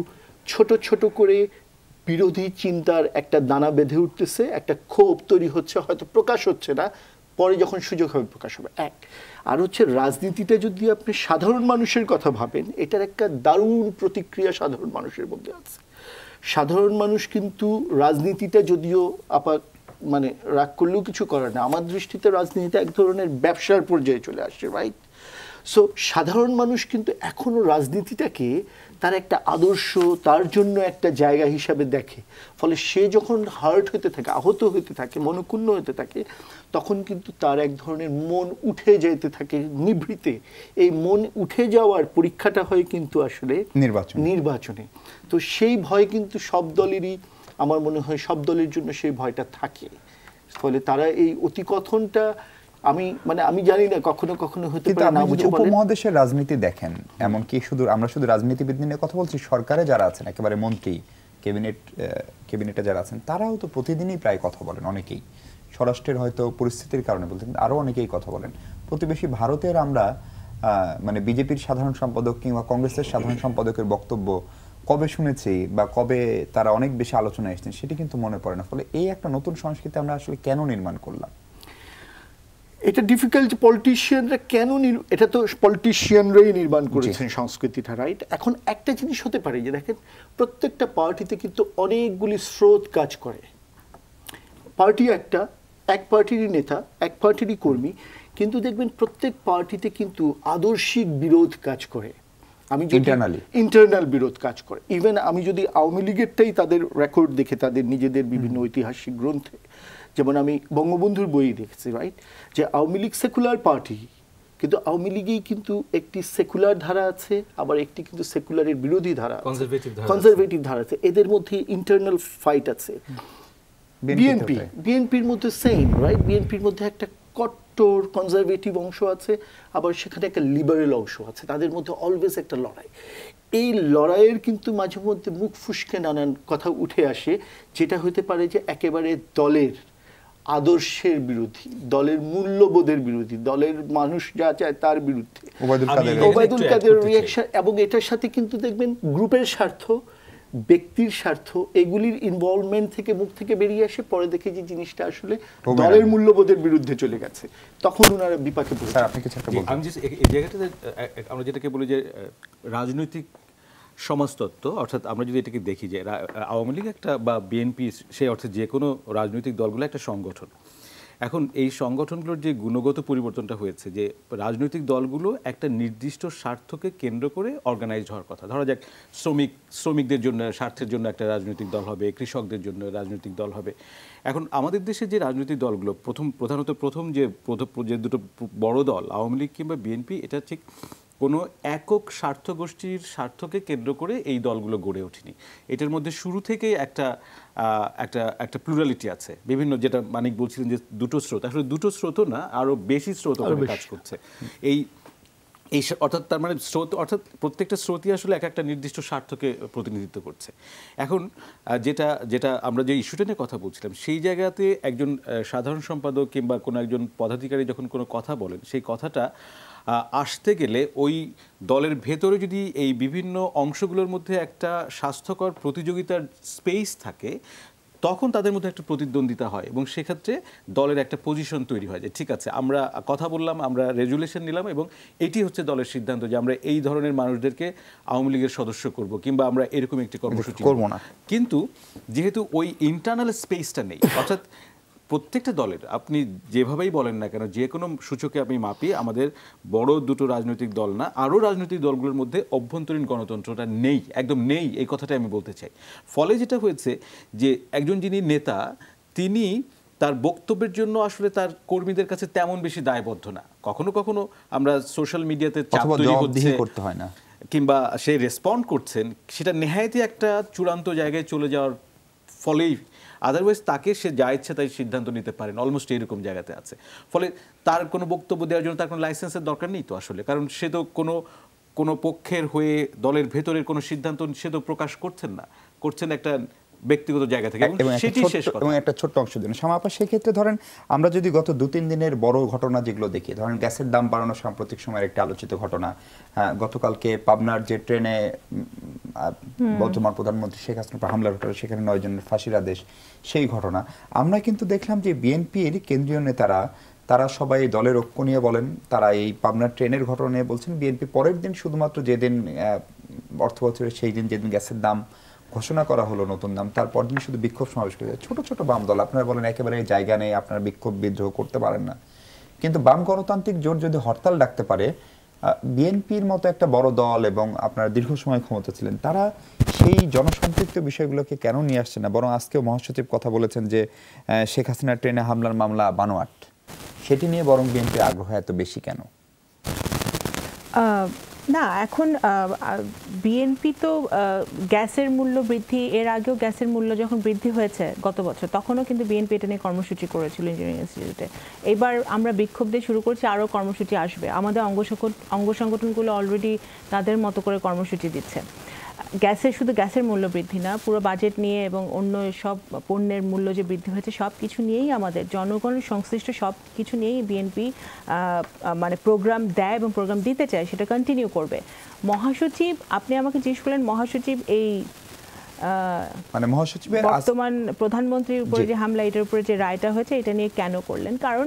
ছোট ছোট করে বিরোধী চিন্তার একটা দানা বেঁধে উঠতেছে একটা ক্ষোভ তৈরি হচ্ছে হয়তো প্রকাশ হচ্ছে না পরে যখন সুযোগ হবে প্রকাশ হবে এক আর হচ্ছে রাজনীতিতে যদি আপনি সাধারণ মানুষের কথা ভাবেন এটার একটা দারুণ প্রতিক্রিয়া সাধারণ মানুষের মধ্যে আছে সাধারণ মানুষ কিন্তু রাজনীতিতে যদিও আপা মানে রাগ করলেও কিছু করে না আমার দৃষ্টিতে রাজনীতিতে এক ধরনের ব্যবসার পর্যায়ে চলে আসছে রাইট সো সাধারণ মানুষ কিন্তু এখনও রাজনীতিটাকে তার একটা আদর্শ তার জন্য একটা জায়গা হিসাবে দেখে ফলে সে যখন হার্ট হতে থাকে আহত হতে থাকে মনক্ষুণ্ণ হতে থাকে তখন কিন্তু তার এক ধরনের মন উঠে যেতে থাকে নিভৃতে এই মন উঠে যাওয়ার পরীক্ষাটা হয় কিন্তু আসলে নির্বাচন নির্বাচনে তো সেই ভয় কিন্তু সব দলেরই আমার মনে হয় সব দলের জন্য সেই ভয়টা থাকে ফলে তারা এই অতিকথনটা আমি মানে আমি জানি না কখনো কখনো হতে পারে না বুঝতে বুঝে উপমহাদেশের রাজনীতি দেখেন এমন কি শুধু আমরা শুধু রাজনীতিবিদ নিয়ে কথা বলছি সরকারে যারা আছেন একেবারে মন্ত্রী ক্যাবিনেট ক্যাবিনেটে যারা আছেন তারাও তো প্রতিদিনই প্রায় কথা বলেন অনেকেই স্বরাষ্ট্রের হয়তো পরিস্থিতির কারণে বলতেন আরও অনেকেই কথা বলেন প্রতিবেশী ভারতের আমরা মানে বিজেপির সাধারণ সম্পাদক কিংবা কংগ্রেসের সাধারণ সম্পাদকের বক্তব্য কবে শুনেছি বা কবে তারা অনেক বেশি আলোচনা এসেছেন সেটি কিন্তু মনে পড়ে না ফলে এই একটা নতুন সংস্কৃতি আমরা আসলে কেন নির্মাণ করলাম এটা ডিফিকাল্ট পলিটিশিয়ানরা কেন এটা তো পলিটিশিয়ানরাই নির্মাণ করেছেন সংস্কৃতিটা রাইট এখন একটা জিনিস হতে পারে যে দেখেন প্রত্যেকটা পার্টিতে কিন্তু অনেকগুলি স্রোত কাজ করে পার্টি একটা এক পার্টিরই নেতা এক পার্টিরই কর্মী কিন্তু দেখবেন প্রত্যেক পার্টিতে কিন্তু আদর্শিক বিরোধ কাজ করে আমি ইন্টারনালি ইন্টারনাল বিরোধ কাজ করে ইভেন আমি যদি আওয়ামী লীগেরটাই তাদের রেকর্ড দেখে তাদের নিজেদের বিভিন্ন ঐতিহাসিক গ্রন্থে যেমন আমি বঙ্গবন্ধুর বই দেখেছি রাইট যে আওয়ামী লীগ সেকুলার পার্টি কিন্তু আওয়ামী লীগেই কিন্তু একটি সেকুলার ধারা আছে আবার একটি কিন্তু সেকুলারের বিরোধী ধারা কনজারভেটিভ ধারা আছে এদের মধ্যে ইন্টারনাল ফাইট আছে বিএনপি বিএনপির মধ্যে সেম রাইট বিএনপির মধ্যে একটা কট্টর কনজারভেটিভ অংশ আছে আবার সেখানে একটা লিবারেল অংশ আছে তাদের মধ্যে অলওয়েজ একটা লড়াই এই লড়াইয়ের কিন্তু মাঝে মধ্যে মুখ ফুসকে নানান কথা উঠে আসে যেটা হতে পারে যে একেবারে দলের আদর্শের বিরোধী দলের মূল্যবোধের বিরোধী দলের মানুষ যা চায় তার বিরুদ্ধে ওবায়দুল কাদের রিয়াকশন এবং এটার সাথে কিন্তু দেখবেন গ্রুপের স্বার্থ ব্যক্তির স্বার্থ এগুলির ইনভলভমেন্ট থেকে মুখ থেকে বেরিয়ে আসে পরে দেখে যে জিনিসটা আসলে দলের মূল্যবোধের বিরুদ্ধে চলে গেছে তখন ওনারা বিপাকে পড়ে আপনি কিছু একটা বলুন আমি যে এই জায়গাটাতে আমরা যেটাকে বলি যে রাজনৈতিক সমাজতত্ত্ব অর্থাৎ আমরা যদি এটাকে দেখি যে আওয়ামী লীগ একটা বা বিএনপি সেই অর্থে যে কোনো রাজনৈতিক দলগুলো একটা সংগঠন এখন এই সংগঠনগুলোর যে গুণগত পরিবর্তনটা হয়েছে যে রাজনৈতিক দলগুলো একটা নির্দিষ্ট স্বার্থকে কেন্দ্র করে অর্গানাইজ হওয়ার কথা ধরা যাক শ্রমিক শ্রমিকদের জন্য স্বার্থের জন্য একটা রাজনৈতিক দল হবে কৃষকদের জন্য রাজনৈতিক দল হবে এখন আমাদের দেশে যে রাজনৈতিক দলগুলো প্রথম প্রধানত প্রথম যে যে দুটো বড় দল আওয়ামী লীগ কিংবা বিএনপি এটা ঠিক কোনো একক স্বার্থগোষ্ঠীর স্বার্থকে কেন্দ্র করে এই দলগুলো গড়ে ওঠেনি এটার মধ্যে শুরু থেকেই একটা একটা একটা প্লুরালিটি আছে বিভিন্ন যেটা মানিক বলছিলেন যে দুটো স্রোত আসলে দুটো স্রোত না আরও বেশি স্রোত কাজ করছে এই এই অর্থাৎ তার মানে স্রোত অর্থাৎ প্রত্যেকটা স্রোতই আসলে এক একটা নির্দিষ্ট স্বার্থকে প্রতিনিধিত্ব করছে এখন যেটা যেটা আমরা যে ইস্যুটা নিয়ে কথা বলছিলাম সেই জায়গাতে একজন সাধারণ সম্পাদক কিংবা কোনো একজন পদাধিকারী যখন কোনো কথা বলেন সেই কথাটা আসতে গেলে ওই দলের ভেতরে যদি এই বিভিন্ন অংশগুলোর মধ্যে একটা স্বাস্থ্যকর প্রতিযোগিতার স্পেস থাকে তখন তাদের মধ্যে একটা প্রতিদ্বন্দ্বিতা হয় এবং সেক্ষেত্রে দলের একটা পজিশন তৈরি হয় যে ঠিক আছে আমরা কথা বললাম আমরা রেজুলেশন নিলাম এবং এটি হচ্ছে দলের সিদ্ধান্ত যে আমরা এই ধরনের মানুষদেরকে আওয়ামী লীগের সদস্য করব কিংবা আমরা এরকম একটি কর্মসূচি করব না কিন্তু যেহেতু ওই ইন্টারনাল স্পেসটা নেই অর্থাৎ প্রত্যেকটা দলের আপনি যেভাবেই বলেন না কেন যে কোনো সূচকে আমি মাপি আমাদের বড় দুটো রাজনৈতিক দল না আরও রাজনৈতিক দলগুলোর মধ্যে অভ্যন্তরীণ গণতন্ত্রটা নেই একদম নেই এই কথাটা আমি বলতে চাই ফলে যেটা হয়েছে যে একজন যিনি নেতা তিনি তার বক্তব্যের জন্য আসলে তার কর্মীদের কাছে তেমন বেশি দায়বদ্ধ না কখনো কখনো আমরা সোশ্যাল মিডিয়াতে চাপ তৈরি হচ্ছে করতে হয় না কিংবা সে রেসপন্ড করছেন সেটা নেহায়তি একটা চূড়ান্ত জায়গায় চলে যাওয়ার ফলেই আদারওয়াইজ তাকে সে যা ইচ্ছে তাই সিদ্ধান্ত নিতে পারেন অলমোস্ট এরকম জায়গাতে আছে ফলে তার কোনো বক্তব্য দেওয়ার জন্য তার কোনো লাইসেন্সের দরকার নেই তো আসলে কারণ সে তো কোনো কোনো পক্ষের হয়ে দলের ভেতরের কোনো সিদ্ধান্ত সে তো প্রকাশ করছেন না করছেন একটা ব্যক্তিগত জায়গা থেকে সেটি শেষ এবং একটা ছোট্ট অংশ দিন জন্য সেই ক্ষেত্রে ধরেন আমরা যদি গত দু তিন দিনের বড় ঘটনা যেগুলো দেখি ধরেন গ্যাসের দাম বাড়ানো সাম্প্রতিক সময়ের একটা আলোচিত ঘটনা হ্যাঁ, গতকালকে পাবনার যে ট্রেনে বর্তমান প্রধানমন্ত্রী শেখ হাসিনা হামলা ঘটনা সেখানে নয় জনের ফাঁসির আদেশ সেই ঘটনা আমরা কিন্তু দেখলাম যে বিএনপির কেন্দ্রীয় নেতারা তারা সবাই দলের ঐক্য নিয়ে বলেন তারা এই পাবনা ট্রেনের ঘটনা নিয়ে বলছেন বিএনপি পরের দিন শুধুমাত্র যেদিন অর্থ বছরের সেই দিন যেদিন গ্যাসের দাম ঘোষণা করা হলো নতুন নাম তারপর দিন শুধু বিক্ষোভ সমাবেশ করে ছোট ছোট বাম দল আপনারা বলেন একেবারে জায়গা নেই আপনারা বিক্ষোভ বিদ্রোহ করতে পারেন না কিন্তু বাম গণতান্ত্রিক জোট যদি হরতাল ডাকতে পারে বিএনপির মতো একটা বড় দল এবং আপনারা দীর্ঘ সময় ক্ষমতা ছিলেন তারা সেই জনসম্পৃক্ত বিষয়গুলোকে কেন নিয়ে আসছে না বরং আজকেও মহাসচিব কথা বলেছেন যে শেখ হাসিনার ট্রেনে হামলার মামলা বানোয়াট সেটি নিয়ে বরং বিএনপির আগ্রহ এত বেশি কেন না এখন বিএনপি তো গ্যাসের মূল্য বৃদ্ধি এর আগেও গ্যাসের মূল্য যখন বৃদ্ধি হয়েছে গত বছর তখনও কিন্তু বিএনপি এটা নিয়ে কর্মসূচি করেছিল ইঞ্জিনিয়ারিং ইনস্টিটিউটে এবার আমরা বিক্ষোভ দিয়ে শুরু করছি আরও কর্মসূচি আসবে আমাদের অঙ্গ সংগঠনগুলো অলরেডি তাদের মতো করে কর্মসূচি দিচ্ছে গ্যাসের শুধু গ্যাসের মূল্য বৃদ্ধি না পুরো বাজেট নিয়ে এবং অন্য সব পণ্যের মূল্য যে বৃদ্ধি হয়েছে সব কিছু নিয়েই আমাদের জনগণ সংশ্লিষ্ট সব কিছু নিয়েই বিএনপি মানে প্রোগ্রাম দেয় এবং প্রোগ্রাম দিতে চায় সেটা কন্টিনিউ করবে মহাসচিব আপনি আমাকে জিজ্ঞেস করলেন মহাসচিব এই মানে মহাসচিব বর্তমান প্রধানমন্ত্রীর উপরে যে হামলা এটার উপরে যে রায়টা হয়েছে এটা নিয়ে কেন করলেন কারণ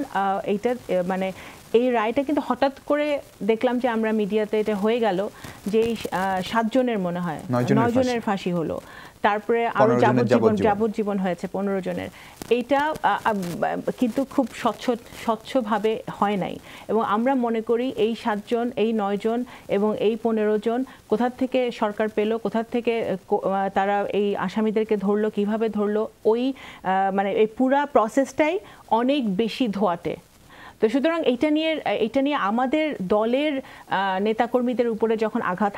এইটা মানে এই রায়টা কিন্তু হঠাৎ করে দেখলাম যে আমরা মিডিয়াতে এটা হয়ে গেল যে সাতজনের মনে হয় জনের ফাঁসি হলো তারপরে আরো যাবজ্জীবন যাবজ্জীবন হয়েছে পনেরো জনের এইটা কিন্তু খুব স্বচ্ছ স্বচ্ছভাবে হয় নাই এবং আমরা মনে করি এই সাতজন এই নয়জন এবং এই পনেরো জন কোথার থেকে সরকার পেল কোথার থেকে তারা এই আসামিদেরকে ধরলো কিভাবে ধরলো ওই মানে এই পুরা প্রসেসটাই অনেক বেশি ধোয়াটে তো সুতরাং এটা নিয়ে এটা নিয়ে আমাদের দলের নেতাকর্মীদের উপরে যখন আঘাত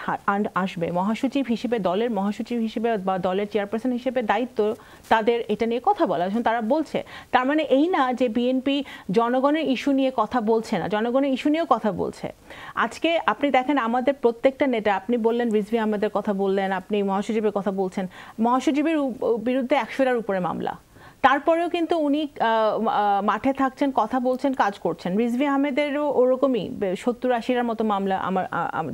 আসবে মহাসচিব হিসেবে দলের মহাসচিব হিসেবে বা দলের চেয়ারপারসন হিসেবে দায়িত্ব তাদের এটা নিয়ে কথা বলা তারা বলছে তার মানে এই না যে বিএনপি জনগণের ইস্যু নিয়ে কথা বলছে না জনগণের ইস্যু নিয়েও কথা বলছে আজকে আপনি দেখেন আমাদের প্রত্যেকটা নেতা আপনি বললেন রিজভি আমাদের কথা বললেন আপনি মহাসচিবের কথা বলছেন মহাসচিবের বিরুদ্ধে একশোটার উপরে মামলা তারপরেও কিন্তু উনি মাঠে থাকছেন কথা বলছেন কাজ করছেন রিজভি আহমেদেরও ওরকমই সত্তর আশিরার মতো মামলা আমার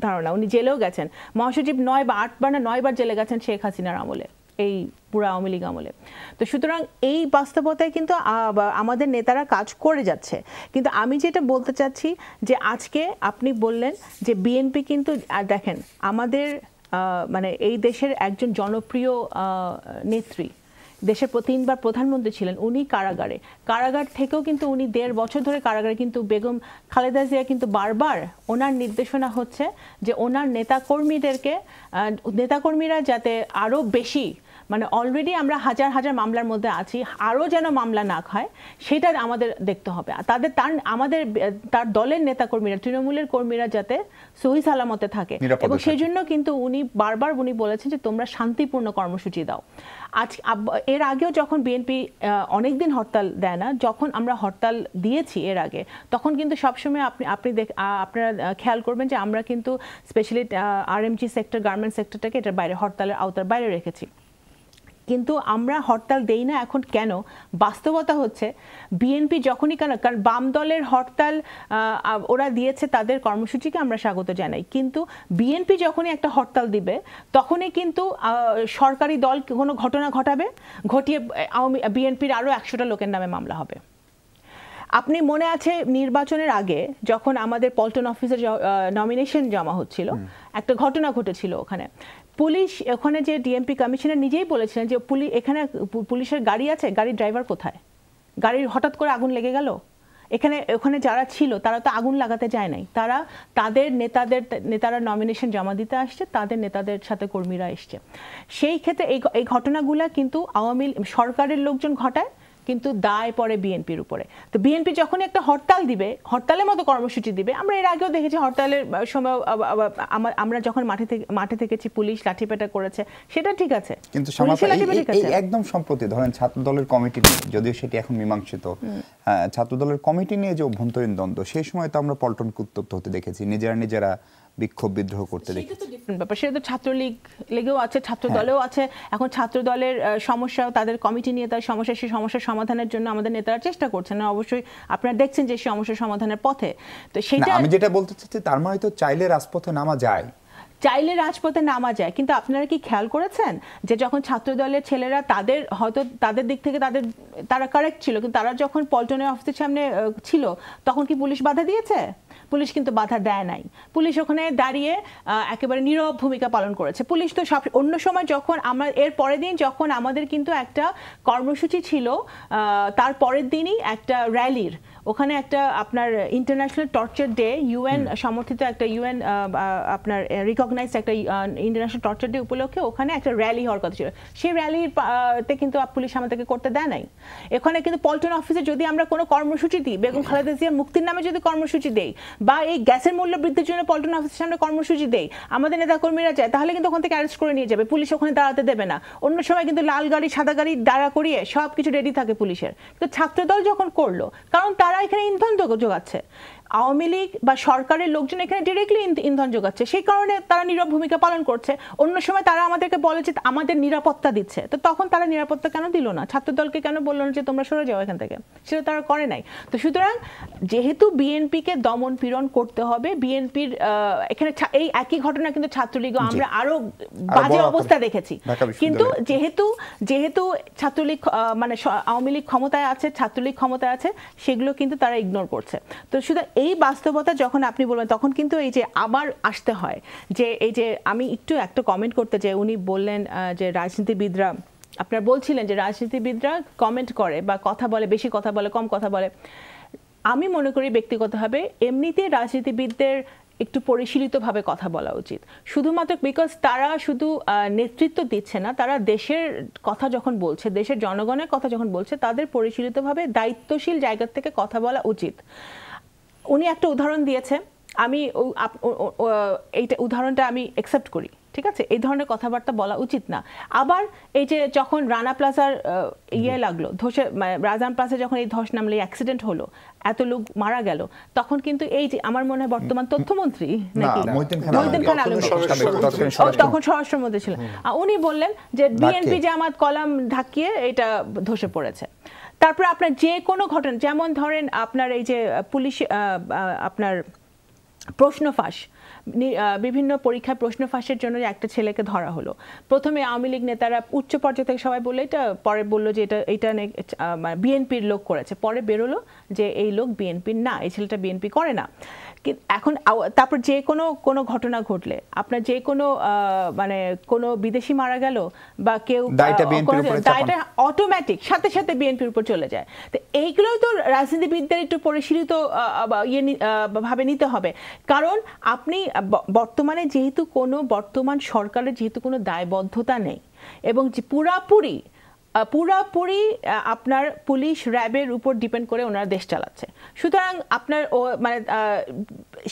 ধারণা উনি জেলেও গেছেন মহাসচিব নয় বা আটবার না নয়বার জেলে গেছেন শেখ হাসিনার আমলে এই পুরো আওয়ামী লীগ আমলে তো সুতরাং এই বাস্তবতায় কিন্তু আমাদের নেতারা কাজ করে যাচ্ছে কিন্তু আমি যেটা বলতে চাচ্ছি যে আজকে আপনি বললেন যে বিএনপি কিন্তু দেখেন আমাদের মানে এই দেশের একজন জনপ্রিয় নেত্রী দেশের তিনবার প্রধানমন্ত্রী ছিলেন উনি কারাগারে কারাগার থেকেও কিন্তু উনি দেড় বছর ধরে কারাগারে কিন্তু বেগম খালেদা জিয়া কিন্তু বারবার ওনার নির্দেশনা হচ্ছে যে ওনার নেতাকর্মীদেরকে নেতাকর্মীরা যাতে আরও বেশি মানে অলরেডি আমরা হাজার হাজার মামলার মধ্যে আছি আরও যেন মামলা না খায় সেটা আমাদের দেখতে হবে তাদের তার আমাদের তার দলের নেতাকর্মীরা তৃণমূলের কর্মীরা যাতে সহি সালামতে থাকে এবং সেই জন্য কিন্তু উনি বারবার উনি বলেছেন যে তোমরা শান্তিপূর্ণ কর্মসূচি দাও আজ এর আগেও যখন বিএনপি অনেক দিন হরতাল দেয় না যখন আমরা হরতাল দিয়েছি এর আগে তখন কিন্তু সবসময় আপনি আপনি দেখ আপনারা খেয়াল করবেন যে আমরা কিন্তু specially R G sector garment সেক্টরটাকে এটার বাইরে হরতালের আওতার বাইরে রেখেছি কিন্তু আমরা হরতাল দেই না এখন কেন বাস্তবতা হচ্ছে বিএনপি যখনই কেন কারণ বাম দলের হরতাল ওরা দিয়েছে তাদের কর্মসূচিকে আমরা স্বাগত জানাই কিন্তু বিএনপি যখনই একটা হরতাল দিবে তখনই কিন্তু সরকারি দল কোনো ঘটনা ঘটাবে ঘটিয়ে বিএনপির আরও একশোটা লোকের নামে মামলা হবে আপনি মনে আছে নির্বাচনের আগে যখন আমাদের পল্টন অফিসের নমিনেশন জমা হচ্ছিল একটা ঘটনা ঘটেছিল ওখানে পুলিশ ওখানে যে ডিএমপি কমিশনার নিজেই বলেছিলেন যে পুলিশ এখানে পুলিশের গাড়ি আছে গাড়ির ড্রাইভার কোথায় গাড়ির হঠাৎ করে আগুন লেগে গেল এখানে ওখানে যারা ছিল তারা তো আগুন লাগাতে যায় নাই তারা তাদের নেতাদের নেতারা নমিনেশন জমা দিতে আসছে তাদের নেতাদের সাথে কর্মীরা এসছে সেই ক্ষেত্রে এই ঘটনাগুলা কিন্তু আওয়ামী সরকারের লোকজন ঘটায় কিন্তু দায় পড়ে বিএনপির উপরে তো বিএনপি যখনই একটা হরতাল দিবে হরতালের মতো কর্মসূচি দিবে আমরা এর আগেও দেখেছি হরতালের সময় আমরা যখন মাঠে থেকে মাঠে থেকেছি পুলিশ লাঠি পেটা করেছে সেটা ঠিক আছে কিন্তু একদম সম্প্রতি ধরেন ছাত্র দলের কমিটি যদিও সেটি এখন মীমাংসিত হ্যাঁ, ছাত্র দলের কমিটি নিয়ে যে অভ্যন্তরীণ দ্বন্দ্ব সেই সময় তো আমরা পল্টন উত্তপ্ত হতে দেখেছি নিজেরা নিজেরা বিক্ষোভ বিদ্রোহ করতে দেখি ব্যাপার সেটা তো ছাত্রলীগ লেগেও আছে ছাত্র দলেও হ্যাঁ। আছে এখন ছাত্র দলের সমস্যা তাদের কমিটি নিয়ে তার সমস্যা সেই সমস্যার সমাধানের জন্য আমাদের নেতারা চেষ্টা করছেন অবশ্যই আপনারা দেখছেন যে সমস্যা সমাধানের পথে তো সেটা আমি যেটা বলতে চাচ্ছি তার মানে তো চাইলে রাজপথে নামা যায় চাইলে রাজপথে নামা যায় কিন্তু আপনারা কি খেয়াল করেছেন যে যখন ছাত্র দলের ছেলেরা তাদের হয়তো তাদের দিক থেকে তাদের তারা কারেক্ট ছিল কিন্তু তারা যখন পল্টনের অফিসের সামনে ছিল তখন কি পুলিশ বাধা দিয়েছে পুলিশ কিন্তু বাধা দেয় নাই পুলিশ ওখানে দাঁড়িয়ে একেবারে নীরব ভূমিকা পালন করেছে পুলিশ তো সব অন্য সময় যখন আমরা এর পরের দিন যখন আমাদের কিন্তু একটা কর্মসূচি ছিল তার পরের দিনই একটা র্যালির ওখানে একটা আপনার ইন্টারন্যাশনাল টর্চার ডে ইউএন সমর্থিত একটা ইউএন আপনার রিকগনাইজ একটা ইন্টারন্যাশনাল টর্চার ডে উপলক্ষে ওখানে একটা র্যালি হওয়ার কথা ছিল সেই র্যালিতে কিন্তু পুলিশ আমাদেরকে করতে দেয় নাই এখানে কিন্তু পল্টন অফিসে যদি আমরা কোনো কর্মসূচি দিই বেগম খালেদা জিয়ার মুক্তির নামে যদি কর্মসূচি দেই বা এই গ্যাসের মূল্য বৃদ্ধির জন্য পল্টন অফিসের সামনে কর্মসূচি দেই আমাদের নেতাকর্মীরা যায় তাহলে কিন্তু ওখান থেকে অ্যারেস্ট করে নিয়ে যাবে পুলিশ ওখানে দাঁড়াতে দেবে না অন্য সময় কিন্তু লাল গাড়ি সাদা গাড়ি দাঁড়া করিয়ে সব কিছু রেডি থাকে পুলিশের কিন্তু ছাত্রদল যখন করলো কারণ তার তারা এখানে ইন্ধন যোগাচ্ছে আওয়ামী লীগ বা সরকারের লোকজন এখানে ডিরেক্টলি ইন্ধন যোগাচ্ছে সেই কারণে তারা নীরব ভূমিকা পালন করছে অন্য সময় তারা আমাদেরকে বলে যে আমাদের নিরাপত্তা দিচ্ছে তো তখন তারা নিরাপত্তা কেন দিল না ছাত্র দলকে কেন বললো না যে তোমরা সরে যাও এখান থেকে সেটা তারা করে নাই তো সুতরাং যেহেতু বিএনপিকে দমন পীড়ন করতে হবে বিএনপির এখানে এই একই ঘটনা কিন্তু ছাত্রলীগও আমরা আরো বাজে অবস্থা দেখেছি কিন্তু যেহেতু যেহেতু ছাত্রলীগ মানে আওয়ামী লীগ ক্ষমতায় আছে ছাত্রলীগ ক্ষমতায় আছে সেগুলো কিন্তু তারা ইগনোর করছে তো শুধু এই বাস্তবতা যখন আপনি বলবেন তখন কিন্তু এই যে আবার আসতে হয় যে এই যে আমি একটু একটা কমেন্ট করতে চাই উনি বললেন যে রাজনীতিবিদরা আপনারা বলছিলেন যে রাজনীতিবিদরা কমেন্ট করে বা কথা বলে বেশি কথা বলে কম কথা বলে আমি মনে করি ব্যক্তিগতভাবে এমনিতে রাজনীতিবিদদের একটু পরিশীলিতভাবে কথা বলা উচিত শুধুমাত্র বিকজ তারা শুধু নেতৃত্ব দিচ্ছে না তারা দেশের কথা যখন বলছে দেশের জনগণের কথা যখন বলছে তাদের পরিশীলিতভাবে দায়িত্বশীল জায়গা থেকে কথা বলা উচিত উনি একটা উদাহরণ দিয়েছে আমি এইটা উদাহরণটা আমি একসেপ্ট করি ঠিক আছে এই ধরনের কথাবার্তা বলা উচিত না আবার এই যে যখন রানা প্লাজার ইয়ে লাগলো ধসে রাজান প্লাজা যখন এই ধস নামলে অ্যাক্সিডেন্ট হলো এত লোক মারা গেল তখন কিন্তু এই যে আমার মনে হয় বর্তমান তথ্যমন্ত্রী নাকি তখন স্বরাষ্ট্রমন্ত্রী ছিলেন উনি বললেন যে বিএনপি জামাত কলাম ঢাকিয়ে এটা ধসে পড়েছে তারপর আপনার যে কোনো ঘটনা যেমন ধরেন আপনার এই যে পুলিশ আপনার প্রশ্ন ফাঁস বিভিন্ন পরীক্ষায় প্রশ্ন ফাঁসের জন্য একটা ছেলেকে ধরা হলো প্রথমে আওয়ামী লীগ নেতারা উচ্চ পর্যায়ে থেকে সবাই বললো এটা পরে বললো যে এটা এটা মানে বিএনপির লোক করেছে পরে বেরোলো যে এই লোক বিএনপির না এই ছেলেটা বিএনপি করে না এখন তারপর যে কোনো কোনো ঘটনা ঘটলে আপনার যে কোনো মানে কোনো বিদেশি মারা গেল বা কেউ দায়টা অটোমেটিক সাথে সাথে বিএনপির উপর চলে যায় তো এইগুলোই তো রাজনীতিবিদদের একটু পরিশীলিত ইয়ে ভাবে নিতে হবে কারণ আপনি বর্তমানে যেহেতু কোনো বর্তমান সরকারের যেহেতু কোনো দায়বদ্ধতা নেই এবং পুরাপুরি পুরাপুরি আপনার পুলিশ র্যাবের উপর ডিপেন্ড করে ওনারা দেশ চালাচ্ছে সুতরাং আপনার মানে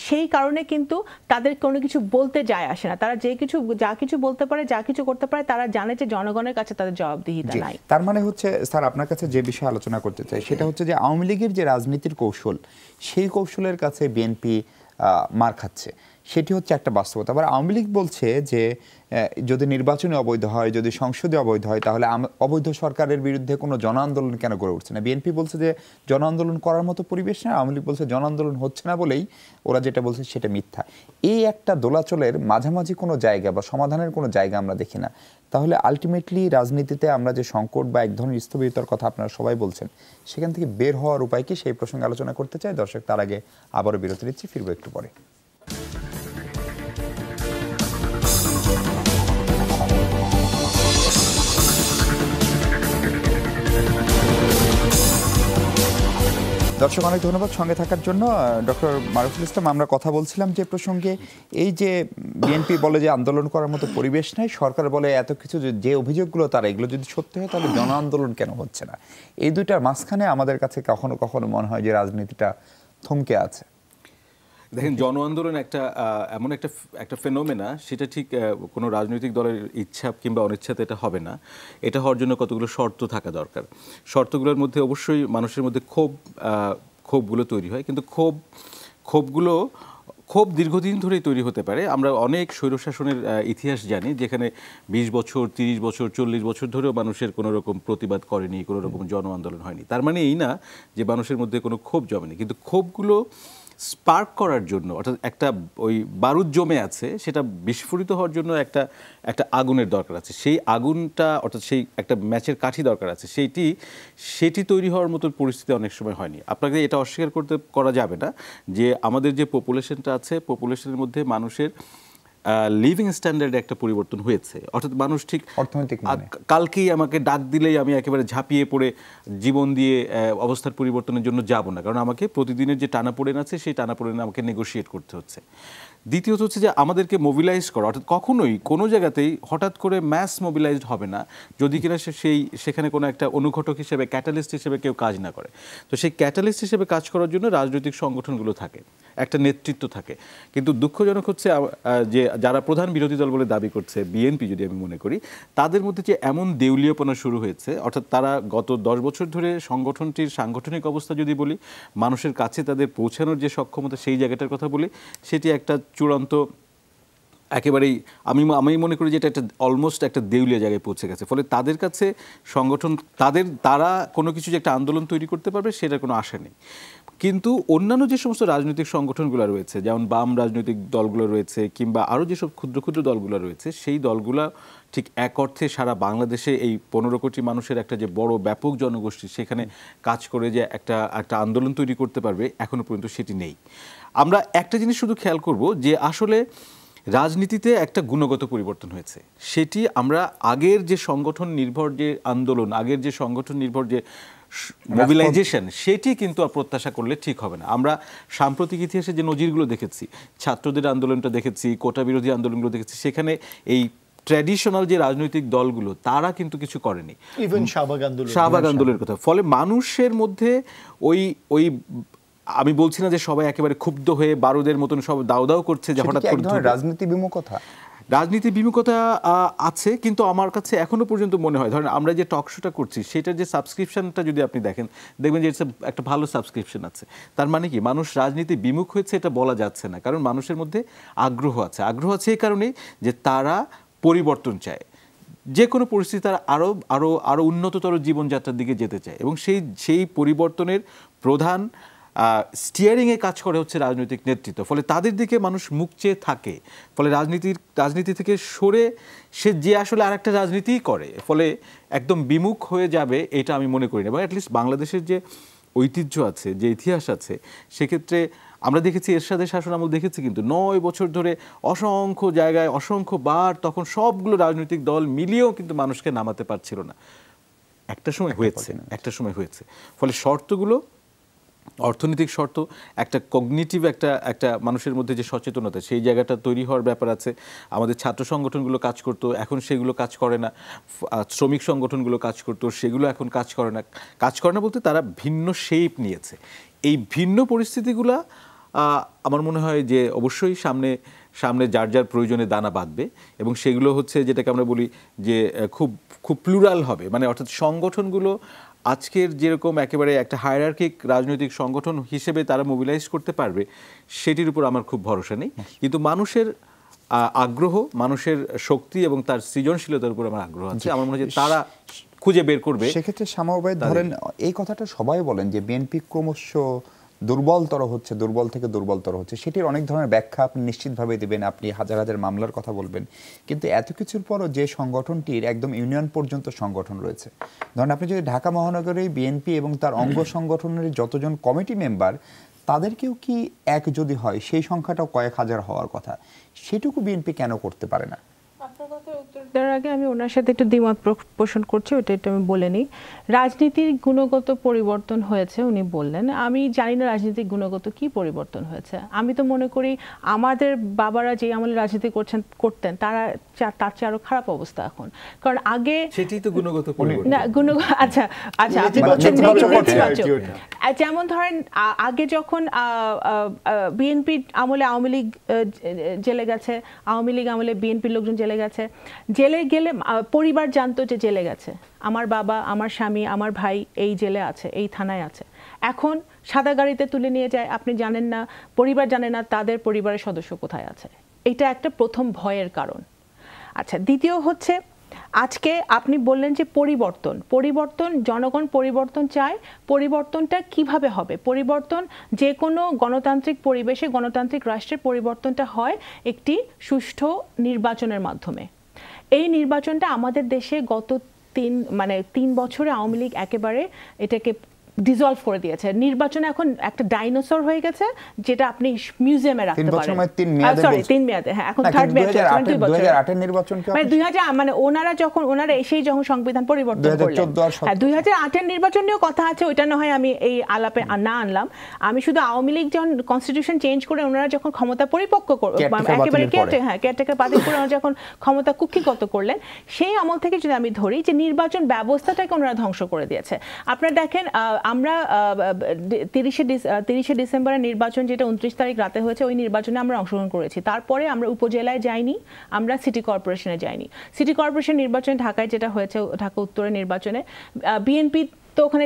সেই কারণে কিন্তু তাদের কোনো কিছু বলতে যায় আসে না তারা যে কিছু যা কিছু বলতে পারে যা কিছু করতে পারে তারা জানে যে জনগণের কাছে তাদের জবাবদিহিতা নাই তার মানে হচ্ছে স্যার আপনার কাছে যে বিষয়ে আলোচনা করতে চাই সেটা হচ্ছে যে আওয়ামী লীগের যে রাজনীতির কৌশল সেই কৌশলের কাছে বিএনপি মার খাচ্ছে সেটি হচ্ছে একটা বাস্তবতা আবার আওয়ামী লীগ বলছে যে যদি নির্বাচনে অবৈধ হয় যদি সংসদে অবৈধ হয় তাহলে অবৈধ সরকারের বিরুদ্ধে কোনো জন আন্দোলন কেন গড়ে উঠছে না বিএনপি বলছে যে জন আন্দোলন করার মতো পরিবেশ না আওয়ামী লীগ বলছে জন আন্দোলন হচ্ছে না বলেই ওরা যেটা বলছে সেটা মিথ্যা এই একটা দোলাচলের মাঝামাঝি কোনো জায়গা বা সমাধানের কোনো জায়গা আমরা দেখি না তাহলে আলটিমেটলি রাজনীতিতে আমরা যে সংকট বা এক ধরনের স্থবিরতার কথা আপনারা সবাই বলছেন সেখান থেকে বের হওয়ার উপায় কি সেই প্রসঙ্গে আলোচনা করতে চাই দর্শক তার আগে আবারও বিরতি দিচ্ছি ফিরবো একটু পরে দর্শক অনেক ধন্যবাদ সঙ্গে থাকার জন্য ডক্টর মারুফুল ইসলাম আমরা কথা বলছিলাম যে প্রসঙ্গে এই যে বিএনপি বলে যে আন্দোলন করার মতো পরিবেশ নাই সরকার বলে এত কিছু যে অভিযোগগুলো তারা এগুলো যদি সত্যি হয় তাহলে জন আন্দোলন কেন হচ্ছে না এই দুইটার মাঝখানে আমাদের কাছে কখনো কখনো মনে হয় যে রাজনীতিটা থমকে আছে দেখেন জন আন্দোলন একটা এমন একটা একটা ফেনোমেনা সেটা ঠিক কোনো রাজনৈতিক দলের ইচ্ছা কিংবা অনিচ্ছাতে এটা হবে না এটা হওয়ার জন্য কতগুলো শর্ত থাকা দরকার শর্তগুলোর মধ্যে অবশ্যই মানুষের মধ্যে ক্ষোভ ক্ষোভগুলো তৈরি হয় কিন্তু ক্ষোভ ক্ষোভগুলো খুব দীর্ঘদিন ধরেই তৈরি হতে পারে আমরা অনেক স্বৈরশাসনের ইতিহাস জানি যেখানে ২০ বছর ৩০ বছর চল্লিশ বছর ধরেও মানুষের কোনো রকম প্রতিবাদ করেনি কোনো রকম জন আন্দোলন হয়নি তার মানে এই না যে মানুষের মধ্যে কোনো ক্ষোভ জমেনি কিন্তু ক্ষোভগুলো স্পার্ক করার জন্য অর্থাৎ একটা ওই বারুদ জমে আছে সেটা বিস্ফোরিত হওয়ার জন্য একটা একটা আগুনের দরকার আছে সেই আগুনটা অর্থাৎ সেই একটা ম্যাচের কাঠি দরকার আছে সেইটি সেটি তৈরি হওয়ার মতো পরিস্থিতি অনেক সময় হয়নি আপনাকে এটা অস্বীকার করতে করা যাবে না যে আমাদের যে পপুলেশনটা আছে পপুলেশনের মধ্যে মানুষের লিভিং স্ট্যান্ডার্ডে একটা পরিবর্তন হয়েছে অর্থাৎ মানুষ ঠিক অর্থনৈতিক মানে। কালকেই আমাকে ডাক দিলেই আমি একেবারে ঝাঁপিয়ে পড়ে জীবন দিয়ে অবস্থার পরিবর্তনের জন্য যাব না কারণ আমাকে প্রতিদিনের যে টানা পড়েন আছে সেই টানা পড়েন আমাকে নেগোশিয়েট করতে হচ্ছে দ্বিতীয়ত হচ্ছে যে আমাদেরকে মোবিলাইজ করা অর্থাৎ কখনোই কোনো জায়গাতেই হঠাৎ করে ম্যাস মোবিলাইজড হবে না যদি কিনা সে সেই সেখানে কোনো একটা অনুঘটক হিসেবে ক্যাটালিস্ট হিসেবে কেউ কাজ না করে তো সেই ক্যাটালিস্ট হিসেবে কাজ করার জন্য রাজনৈতিক সংগঠনগুলো থাকে একটা নেতৃত্ব থাকে কিন্তু দুঃখজনক হচ্ছে যে যারা প্রধান বিরোধী দল বলে দাবি করছে বিএনপি যদি আমি মনে করি তাদের মধ্যে যে এমন দেউলিয়াপনা শুরু হয়েছে অর্থাৎ তারা গত দশ বছর ধরে সংগঠনটির সাংগঠনিক অবস্থা যদি বলি মানুষের কাছে তাদের পৌঁছানোর যে সক্ষমতা সেই জায়গাটার কথা বলি সেটি একটা চূড়ান্ত একেবারেই আমি আমি মনে করি যে এটা একটা অলমোস্ট একটা দেউলিয়া জায়গায় পৌঁছে গেছে ফলে তাদের কাছে সংগঠন তাদের তারা কোনো কিছু যে একটা আন্দোলন তৈরি করতে পারবে সেটার কোনো আশা নেই কিন্তু অন্যান্য যে সমস্ত রাজনৈতিক সংগঠনগুলো রয়েছে যেমন বাম রাজনৈতিক দলগুলো রয়েছে কিংবা আরও যেসব ক্ষুদ্র ক্ষুদ্র দলগুলো রয়েছে সেই দলগুলা ঠিক এক অর্থে সারা বাংলাদেশে এই পনেরো কোটি মানুষের একটা যে বড় ব্যাপক জনগোষ্ঠী সেখানে কাজ করে যে একটা একটা আন্দোলন তৈরি করতে পারবে এখনও পর্যন্ত সেটি নেই আমরা একটা জিনিস শুধু খেয়াল করব যে আসলে রাজনীতিতে একটা গুণগত পরিবর্তন হয়েছে সেটি আমরা আগের যে সংগঠন নির্ভর যে আন্দোলন আগের যে সংগঠন নির্ভর যে মোবিলাইজেশন সেটি কিন্তু আর প্রত্যাশা করলে ঠিক হবে না আমরা সাম্প্রতিক ইতিহাসে যে নজিরগুলো দেখেছি ছাত্রদের আন্দোলনটা দেখেছি কোটা বিরোধী আন্দোলনগুলো দেখেছি সেখানে এই ট্র্যাডিশনাল যে রাজনৈতিক দলগুলো তারা কিন্তু কিছু করেনি ইভেন শাহবাগ আন্দোলন শাহবাগ হ্যাঁ, আন্দোলনের কথা ফলে মানুষের মধ্যে ওই ওই আমি বলছি না যে সবাই একেবারে ক্ষুব্ধ হয়ে বারুদের মতন সব দাও দাও করছে যে হঠাৎ করে রাজনীতি বিমুখতা রাজনীতি বিমুখতা আছে কিন্তু আমার কাছে এখনও পর্যন্ত মনে হয় ধরেন আমরা যে টক শোটা করছি সেটার যে সাবস্ক্রিপশনটা যদি আপনি দেখেন দেখবেন যে একটা ভালো সাবস্ক্রিপশন আছে তার মানে কি মানুষ রাজনীতি বিমুখ হয়েছে এটা বলা যাচ্ছে না কারণ মানুষের মধ্যে আগ্রহ আছে আগ্রহ আছে এই কারণে যে তারা পরিবর্তন চায় যে কোনো পরিস্থিতি তারা আরও আরও আরও উন্নততর জীবনযাত্রার দিকে যেতে চায় এবং সেই সেই পরিবর্তনের প্রধান স্টিয়ারিংয়ে কাজ করে হচ্ছে রাজনৈতিক নেতৃত্ব ফলে তাদের দিকে মানুষ মুখ চেয়ে থাকে ফলে রাজনীতির রাজনীতি থেকে সরে সে যে আসলে আর একটা রাজনীতিই করে ফলে একদম বিমুখ হয়ে যাবে এটা আমি মনে করি না বা অ্যাটলিস্ট বাংলাদেশের যে ঐতিহ্য আছে যে ইতিহাস আছে সেক্ষেত্রে আমরা দেখেছি এরশাদের শাসন আমল দেখেছি কিন্তু নয় বছর ধরে অসংখ্য জায়গায় অসংখ্য বার তখন সবগুলো রাজনৈতিক দল মিলিয়েও কিন্তু মানুষকে নামাতে পারছিল না একটা সময় হয়েছে একটা সময় হয়েছে ফলে শর্তগুলো অর্থনৈতিক শর্ত একটা কগনিটিভ একটা একটা মানুষের মধ্যে যে সচেতনতা সেই জায়গাটা তৈরি হওয়ার ব্যাপার আছে আমাদের ছাত্র সংগঠনগুলো কাজ করতো এখন সেগুলো কাজ করে না শ্রমিক সংগঠনগুলো কাজ করতো সেগুলো এখন কাজ করে না কাজ করে না বলতে তারা ভিন্ন শেপ নিয়েছে এই ভিন্ন পরিস্থিতিগুলো আমার মনে হয় যে অবশ্যই সামনে সামনে যার যার প্রয়োজনে দানা বাঁধবে এবং সেগুলো হচ্ছে যেটাকে আমরা বলি যে খুব খুব প্লুরাল হবে মানে অর্থাৎ সংগঠনগুলো আজকের যেরকম একেবারে একটা হায়ারার্কিক রাজনৈতিক সংগঠন হিসেবে তারা মোবিলাইজ করতে পারবে সেটির উপর আমার খুব ভরসা নেই কিন্তু মানুষের আগ্রহ মানুষের শক্তি এবং তার সৃজনশীলতার উপর আমার আগ্রহ আছে আমার মনে হয় তারা খুঁজে বের করবে সেক্ষেত্রে শ্যামাবাই ধরেন এই কথাটা সবাই বলেন যে বিএনপি ক্রমশ দুর্বলতর হচ্ছে দুর্বল থেকে দুর্বলতর হচ্ছে সেটির অনেক ধরনের ব্যাখ্যা আপনি নিশ্চিতভাবে দেবেন আপনি হাজার হাজার মামলার কথা বলবেন কিন্তু এত কিছুর পরও যে সংগঠনটির একদম ইউনিয়ন পর্যন্ত সংগঠন রয়েছে ধরেন আপনি যদি ঢাকা মহানগরে বিএনপি এবং তার অঙ্গ সংগঠনের যতজন কমিটি মেম্বার তাদেরকেও কি এক যদি হয় সেই সংখ্যাটাও কয়েক হাজার হওয়ার কথা সেটুকু বিএনপি কেন করতে পারে না আপনার কথার দেওয়ার আগে আমি ওনার সাথে একটু দ্বিমত পোষণ করছি ওটা একটু আমি রাজনীতির গুণগত পরিবর্তন হয়েছে উনি বললেন আমি জানি না রাজনীতির গুণগত কি পরিবর্তন হয়েছে আমি তো মনে করি আমাদের বাবারা যে আমলে রাজনীতি করছেন করতেন তারা তার চেয়ে আরো খারাপ অবস্থা এখন কারণ আগে সেটাই তো গুণগত পরিবর্তন না গুণগত আচ্ছা আচ্ছা মানে যেমন ধরেন আগে যখন বিএনপি আমলে আওয়ামী লীগ জেলে গেছে আওয়ামী লীগ আমলে বিএনপির লোকজন জেলে জেলে গেছে জেলে গেলে পরিবার জানতো যে জেলে গেছে আমার বাবা আমার স্বামী আমার ভাই এই জেলে আছে এই থানায় আছে এখন সাদা গাড়িতে তুলে নিয়ে যায় আপনি জানেন না পরিবার জানে না তাদের পরিবারের সদস্য কোথায় আছে এটা একটা প্রথম ভয়ের কারণ আচ্ছা দ্বিতীয় হচ্ছে আজকে আপনি বললেন যে পরিবর্তন পরিবর্তন জনগণ পরিবর্তন চায় পরিবর্তনটা কিভাবে হবে পরিবর্তন যে কোনো গণতান্ত্রিক পরিবেশে গণতান্ত্রিক রাষ্ট্রের পরিবর্তনটা হয় একটি সুষ্ঠু নির্বাচনের মাধ্যমে এই নির্বাচনটা আমাদের দেশে গত তিন মানে তিন বছরে আওয়ামী লীগ একেবারে এটাকে ডিজলভ করে দিয়েছে নির্বাচন এখন একটা ডাইনোসর হয়ে গেছে যেটা আপনি মিউজিয়ামে রাখতে পারেন সরি মানে তিন মেয়াদে হ্যাঁ এখন থার্ড মেয়াদে দুই বছর নির্বাচন মানে দুই মানে ওনারা যখন ওনারা এসেই যখন সংবিধান পরিবর্তন করলেন হ্যাঁ দুই হাজার আটের নির্বাচন নিয়েও কথা আছে ওইটা না হয় আমি এই আলাপে না আনলাম আমি শুধু আওয়ামী লীগ যখন কনস্টিটিউশন চেঞ্জ করে ওনারা যখন ক্ষমতা পরিপক্ক মানে একেবারে কেটে হ্যাঁ কেটেকে বাতিল করে ওনারা যখন ক্ষমতা কুক্ষিগত করলেন সেই আমল থেকে যদি আমি ধরি যে নির্বাচন ব্যবস্থাটাকে ওনারা ধ্বংস করে দিয়েছে আপনারা দেখেন আমরা তিরিশে তিরিশে ডিসেম্বরের নির্বাচন যেটা উনত্রিশ তারিখ রাতে হয়েছে ওই নির্বাচনে আমরা অংশগ্রহণ করেছি তারপরে আমরা উপজেলায় যাইনি আমরা সিটি কর্পোরেশনে যাইনি সিটি কর্পোরেশন নির্বাচনে ঢাকায় যেটা হয়েছে ঢাকা উত্তরের নির্বাচনে বিএনপি তো ওখানে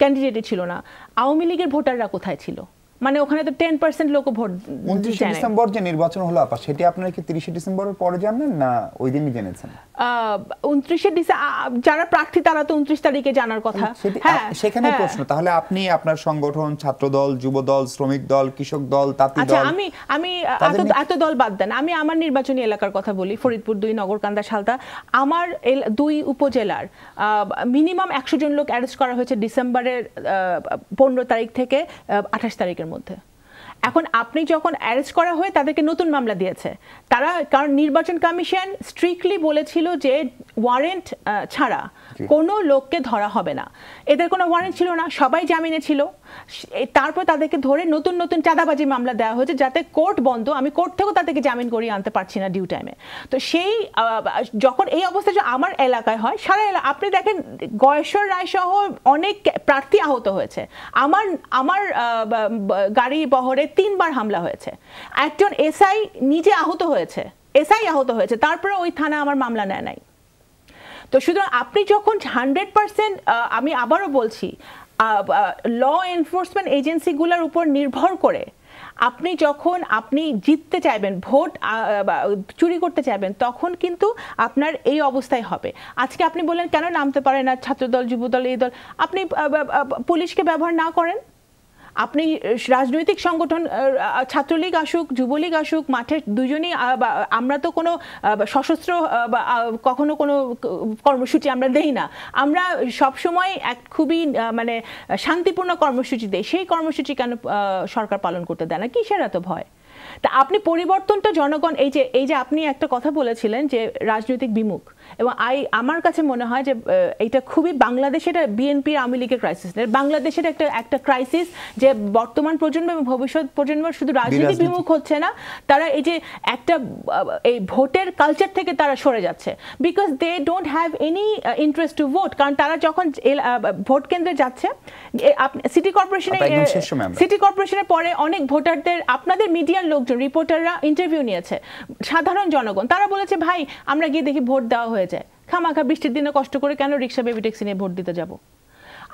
ক্যান্ডিডেটই ছিল না আওয়ামী লীগের ভোটাররা কোথায় ছিল মানে ওখানে তো টেন পার্সেন্ট লোক ভোট উনত্রিশে ডিসেম্বর যে নির্বাচন হলো আপা সেটি আপনারা কি তিরিশে ডিসেম্বরের পরে জানলেন না ওই দিনই জেনেছেন উনত্রিশে ডিসেম্বর যারা প্রার্থী তারা তো উনত্রিশ তারিখে জানার কথা হ্যাঁ সেখানে হ্যাঁ। প্রশ্ন তাহলে আপনি আপনার সংগঠন ছাত্র দল যুব দল শ্রমিক দল কৃষক দল তাঁতি আচ্ছা, দল আচ্ছা আমি আমি এত দল বাদ দেন আমি আমার নির্বাচনী এলাকার কথা বলি ফরিদপুর দুই নগরকান্দা সালতা আমার দুই উপজেলার মিনিমাম একশো জন লোক অ্যারেস্ট করা হয়েছে ডিসেম্বরের পনেরো তারিখ থেকে আঠাশ তারিখের মধ্যে এখন আপনি যখন অ্যারেস্ট করা হয়ে তাদেরকে নতুন মামলা দিয়েছে তারা কারণ নির্বাচন কমিশন স্ট্রিক্টলি বলেছিল যে ওয়ারেন্ট ছাড়া কোনো লোককে ধরা হবে না এদের কোনো ওয়ারেন্ট ছিল না সবাই জামিনে ছিল তারপর তাদেরকে ধরে নতুন নতুন চাঁদাবাজি মামলা দেওয়া হয়েছে যাতে কোর্ট বন্ধ আমি কোর্ট থেকেও তাদেরকে জামিন করিয়ে আনতে পারছি না ডিউ টাইমে তো সেই যখন এই অবস্থা আমার এলাকায় হয় সারা এলাকা আপনি দেখেন গয়েশ্বর রায় সহ অনেক প্রার্থী আহত হয়েছে আমার আমার গাড়ি বহরে তিনবার হামলা হয়েছে একজন এসআই নিজে আহত হয়েছে এসআই আহত হয়েছে তারপরে ওই থানা আমার মামলা নেয় নাই তো সুতরাং আপনি যখন হান্ড্রেড পার্সেন্ট আমি আবারও বলছি ল এনফোর্সমেন্ট এজেন্সিগুলোর উপর নির্ভর করে আপনি যখন আপনি জিততে চাইবেন ভোট চুরি করতে চাইবেন তখন কিন্তু আপনার এই অবস্থায় হবে আজকে আপনি বললেন কেন নামতে পারেন না ছাত্রদল যুবদল এই দল আপনি পুলিশকে ব্যবহার না করেন আপনি রাজনৈতিক সংগঠন ছাত্রলীগ আসুক যুবলীগ আসুক মাঠে দুজনেই আমরা তো কোনো সশস্ত্র কখনো কোনো কর্মসূচি আমরা দেই না আমরা সবসময় এক খুবই মানে শান্তিপূর্ণ কর্মসূচি দেই সেই কর্মসূচি কেন সরকার পালন করতে দেয় না কিসের এত ভয় তা আপনি পরিবর্তনটা জনগণ এই যে এই যে আপনি একটা কথা বলেছিলেন যে রাজনৈতিক বিমুখ এবং আই আমার কাছে মনে হয় যে এটা খুবই বাংলাদেশে এটা বিএনপির আওয়ামী লীগের ক্রাইসিস না বাংলাদেশের একটা একটা ক্রাইসিস যে বর্তমান প্রজন্ম এবং ভবিষ্যৎ প্রজন্ম শুধু রাজনীতি বিমুখ হচ্ছে না তারা এই যে একটা এই ভোটের কালচার থেকে তারা সরে যাচ্ছে because they don't have any interest to vote কারণ তারা যখন ভোট কেন্দ্রে যাচ্ছে সিটি কর্পোরেশনে সিটি কর্পোরেশনের পরে অনেক ভোটারদের আপনাদের মিডিয়ার লোকজন রিপোর্টাররা ইন্টারভিউ নিয়েছে সাধারণ জনগণ তারা বলেছে ভাই আমরা গিয়ে দেখি ভোট দেওয়া হয়ে যায় খামাখা বৃষ্টির দিনে কষ্ট করে কেন রিক্সা বেবি ট্যাক্সি নিয়ে ভোট দিতে যাব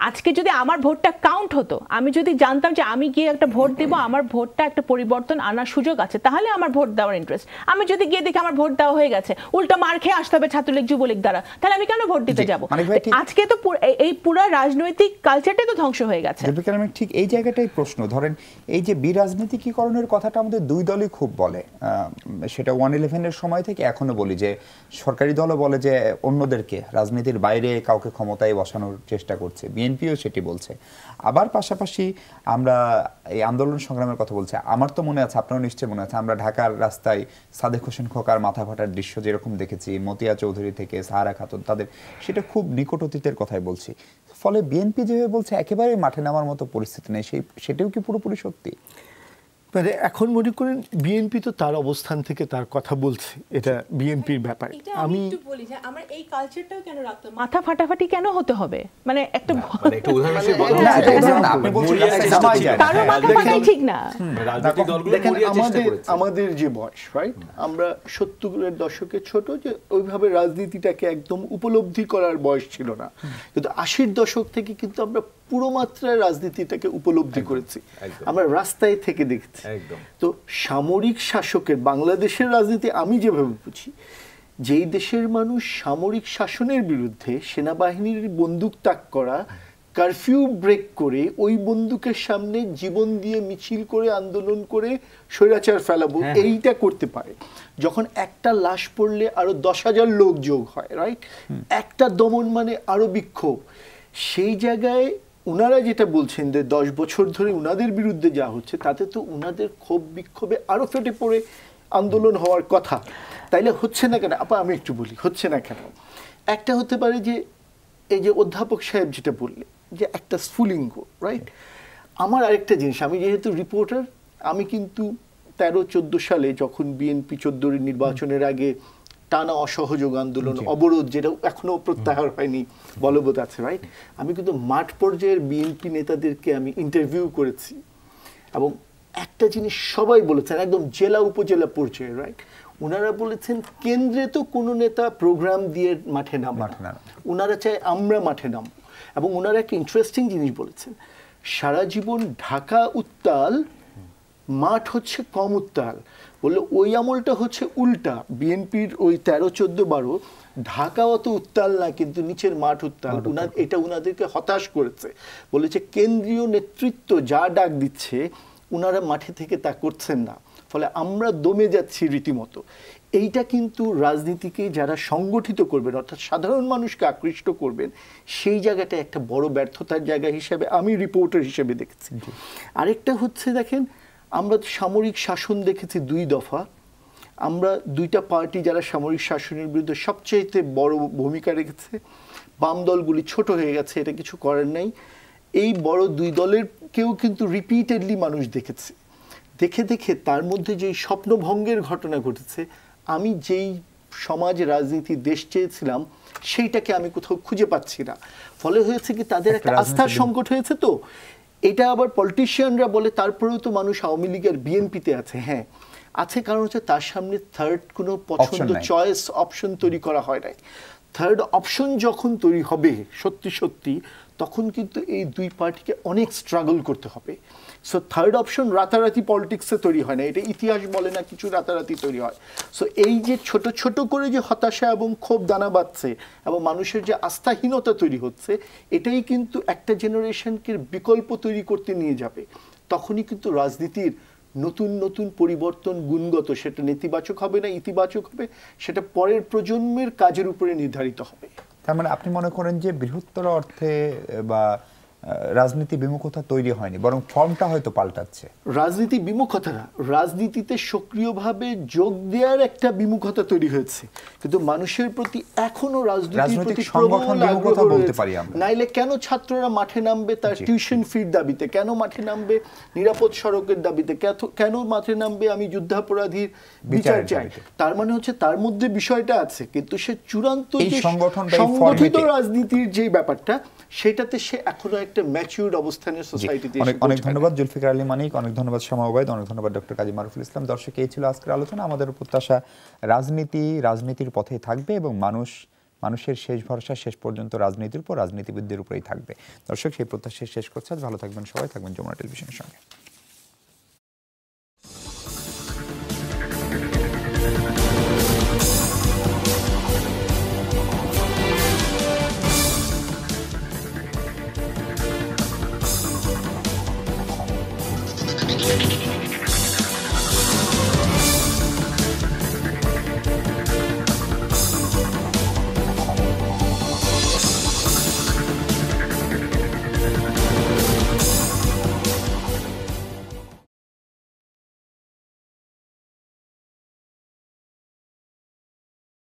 আজকে যদি আমার ভোটটা কাউন্ট হতো আমি যদি জানতাম যে আমি গিয়ে একটা ভোট দেবো আমার ভোটটা একটা পরিবর্তন আনার সুযোগ আছে তাহলে আমার ভোট দেওয়ার ইন্টারেস্ট আমি যদি গিয়ে দেখি আমার ভোট দেওয়া হয়ে গেছে উল্টো মার খেয়ে আসতে হবে ছাত্রলীগ যুবলীগ দ্বারা তাহলে আমি কেন ভোট দিতে যাব আজকে তো এই পুরো রাজনৈতিক কালচারটাই তো ধ্বংস হয়ে গেছে ঠিক এই জায়গাটাই প্রশ্ন ধরেন এই যে বিরাজনীতিকীকরণের কথাটা আমাদের দুই দলই খুব বলে সেটা ওয়ান ইলেভেনের সময় থেকে এখনো বলি যে সরকারি দলও বলে যে অন্যদেরকে রাজনীতির বাইরে কাউকে ক্ষমতায় বসানোর চেষ্টা করছে বিএনপিও সেটি বলছে আবার পাশাপাশি আমরা এই আন্দোলন সংগ্রামের কথা বলছি আমার তো মনে আছে আপনারও নিশ্চয়ই মনে আছে আমরা ঢাকার রাস্তায় সাদেক হোসেন খোকার মাথা ফাটার দৃশ্য যেরকম দেখেছি মতিয়া চৌধুরী থেকে সাহারা খাতুন তাদের সেটা খুব নিকট অতীতের কথাই বলছি ফলে বিএনপি যেভাবে বলছে একেবারে মাঠে নামার মতো পরিস্থিতি নেই সেই সেটাও কি পুরোপুরি সত্যি মানে এখন মনে করেন বিএনপি তো তার অবস্থান থেকে তার কথা বলছে এটা বিএনপির ব্যাপার আমি একটু বলি যে আমার এই কালচারটাও কেন রাখতো মাথা ফাটাফাটি কেন হতে হবে মানে একটা মানে কারো হ্যাঁ, মাথা ঠিক না আমাদের আমাদের যে বয়স রাইট আমরা সত্তরের দশকে ছোট যে ওইভাবে রাজনীতিটাকে একদম উপলব্ধি করার বয়স ছিল না কিন্তু আশির দশক থেকে কিন্তু আমরা পুরো মাত্রায় রাজনীতিটাকে উপলব্ধি করেছি আমরা রাস্তায় থেকে দেখছি তো সামরিক শাসকের বাংলাদেশের রাজনীতি আমি যেভাবে বুঝি যেই দেশের মানুষ সামরিক শাসনের বিরুদ্ধে সেনাবাহিনীর বন্দুক তাক করা কারফিউ ব্রেক করে ওই বন্দুকের সামনে জীবন দিয়ে মিছিল করে আন্দোলন করে স্বৈরাচার ফেলাবো হ্যাঁ, হ্যাঁ। এইটা করতে পারে যখন একটা লাশ পড়লে আরো দশ হাজার লোক যোগ হয় রাইট একটা দমন মানে আরো বিক্ষোভ সেই জায়গায় উনারা যেটা বলছেন যে দশ বছর ধরে উনাদের বিরুদ্ধে যা হচ্ছে তাতে তো উনাদের ক্ষোভ বিক্ষোভে আরও ফেটে পড়ে আন্দোলন হওয়ার কথা তাইলে হচ্ছে না কেন আপা আমি একটু বলি হচ্ছে না কেন একটা হতে পারে যে এই যে অধ্যাপক সাহেব যেটা বললে যে একটা স্ফুলিঙ্গ রাইট আমার আরেকটা জিনিস আমি যেহেতু রিপোর্টার আমি কিন্তু তেরো চোদ্দো সালে যখন বিএনপি চোদ্দোর নির্বাচনের আগে টানা অসহযোগ আন্দোলন অবরোধ যেটা এখনো প্রত্যাহার হয়নি বলবৎ আছে রাইট আমি কিন্তু মাঠ পর্যায়ের বিএনপি নেতাদেরকে আমি ইন্টারভিউ করেছি এবং একটা জিনিস সবাই বলেছেন একদম জেলা উপজেলা পর্যায়ে রাইট ওনারা বলেছেন কেন্দ্রে তো কোনো নেতা প্রোগ্রাম দিয়ে মাঠে নাম ওনারা চায় আমরা মাঠে নাম এবং ওনারা একটা ইন্টারেস্টিং জিনিস বলেছেন সারা জীবন ঢাকা উত্তাল মাঠ হচ্ছে কম উত্তাল বললো ওই আমলটা হচ্ছে উল্টা বিএনপির ওই তেরো চোদ্দ বারো ঢাকা অত উত্তাল না কিন্তু নিচের মাঠ উত্তাল এটা উনাদেরকে হতাশ করেছে বলেছে কেন্দ্রীয় নেতৃত্ব যা ডাক দিচ্ছে উনারা মাঠে থেকে তা করছেন না ফলে আমরা দমে যাচ্ছি রীতিমতো এইটা কিন্তু রাজনীতিকে যারা সংগঠিত করবেন অর্থাৎ সাধারণ মানুষকে আকৃষ্ট করবেন সেই জায়গাটা একটা বড় ব্যর্থতার জায়গা হিসাবে আমি রিপোর্টার হিসেবে দেখছি আরেকটা হচ্ছে দেখেন আমরা সামরিক শাসন দেখেছি দুই দফা আমরা দুইটা পার্টি যারা সামরিক শাসনের বিরুদ্ধে সবচেয়েতে বড় ভূমিকা রেখেছে বাম দলগুলি ছোট হয়ে গেছে এটা কিছু করার নাই এই বড় দুই দলের কেউ কিন্তু রিপিটেডলি মানুষ দেখেছে দেখে দেখে তার মধ্যে যেই স্বপ্নভঙ্গের ঘটনা ঘটেছে আমি যেই সমাজ রাজনীতি দেশ চেয়েছিলাম সেইটাকে আমি কোথাও খুঁজে পাচ্ছি না ফলে হয়েছে কি তাদের একটা আস্থার সংকট হয়েছে তো এটা আবার পলিটিশিয়ানরা বলে তারপরেও তো মানুষ আওয়ামী লীগ আর বিএনপিতে আছে হ্যাঁ আছে কারণ হচ্ছে তার সামনে থার্ড কোনো পছন্দ চয়েস অপশন তৈরি করা হয় নাই থার্ড অপশন যখন তৈরি হবে সত্যি সত্যি তখন কিন্তু এই দুই পার্টিকে অনেক স্ট্রাগল করতে হবে সো থার্ড অপশন রাতারাতি পলিটিক্সে তৈরি হয় না এটা ইতিহাস বলে না কিছু রাতারাতি তৈরি হয় সো এই যে ছোট ছোট করে যে হতাশা এবং ক্ষোভ দানা বাঁধছে এবং মানুষের যে আস্থাহীনতা তৈরি হচ্ছে এটাই কিন্তু একটা জেনারেশনকে বিকল্প তৈরি করতে নিয়ে যাবে তখনই কিন্তু রাজনীতির নতুন নতুন পরিবর্তন গুণগত সেটা নেতিবাচক হবে না ইতিবাচক হবে সেটা পরের প্রজন্মের কাজের উপরে নির্ধারিত হবে তার মানে আপনি মনে করেন যে বৃহত্তর অর্থে বা রাজনীতি বিমুখতা তৈরি হয়নি বরং ফর্মটা হয়তো পাল্টাচ্ছে রাজনীতি বিমুখতা না রাজনীতিতে সক্রিয়ভাবে যোগ দেওয়ার একটা বিমুখতা তৈরি হয়েছে কিন্তু মানুষের প্রতি এখনো রাজনৈতিক সংগঠন বিমুখতা বলতে পারি আমরা নাইলে কেন ছাত্ররা মাঠে নামবে তার টিউশন ফির দাবিতে কেন মাঠে নামবে নিরাপদ সড়কের দাবিতে কেন মাঠে নামবে আমি যুদ্ধাপরাধীর বিচার চাই তার মানে হচ্ছে তার মধ্যে বিষয়টা আছে কিন্তু সে চূড়ান্ত সংগঠন সংগঠিত রাজনীতির যে ব্যাপারটা সেটাতে সে এখনো একটা একটা ম্যাচিউর্ড অবস্থানের সোসাইটিতে অনেক অনেক ধন্যবাদ জুলফিকার আলী মানিক অনেক ধন্যবাদ সময় ওবায়দ অনেক ধন্যবাদ ডক্টর কাজী মারুফুল ইসলাম দর্শক এই ছিল আজকের আলোচনা আমাদের প্রত্যাশা রাজনীতি রাজনীতির পথে থাকবে এবং মানুষ মানুষের শেষ ভরসা শেষ পর্যন্ত রাজনীতির উপর রাজনীতিবিদদের উপরেই থাকবে দর্শক সেই প্রত্যাশা শেষ করছে ভালো থাকবেন সবাই থাকবেন যমুনা টেলিভিশনের সঙ্গে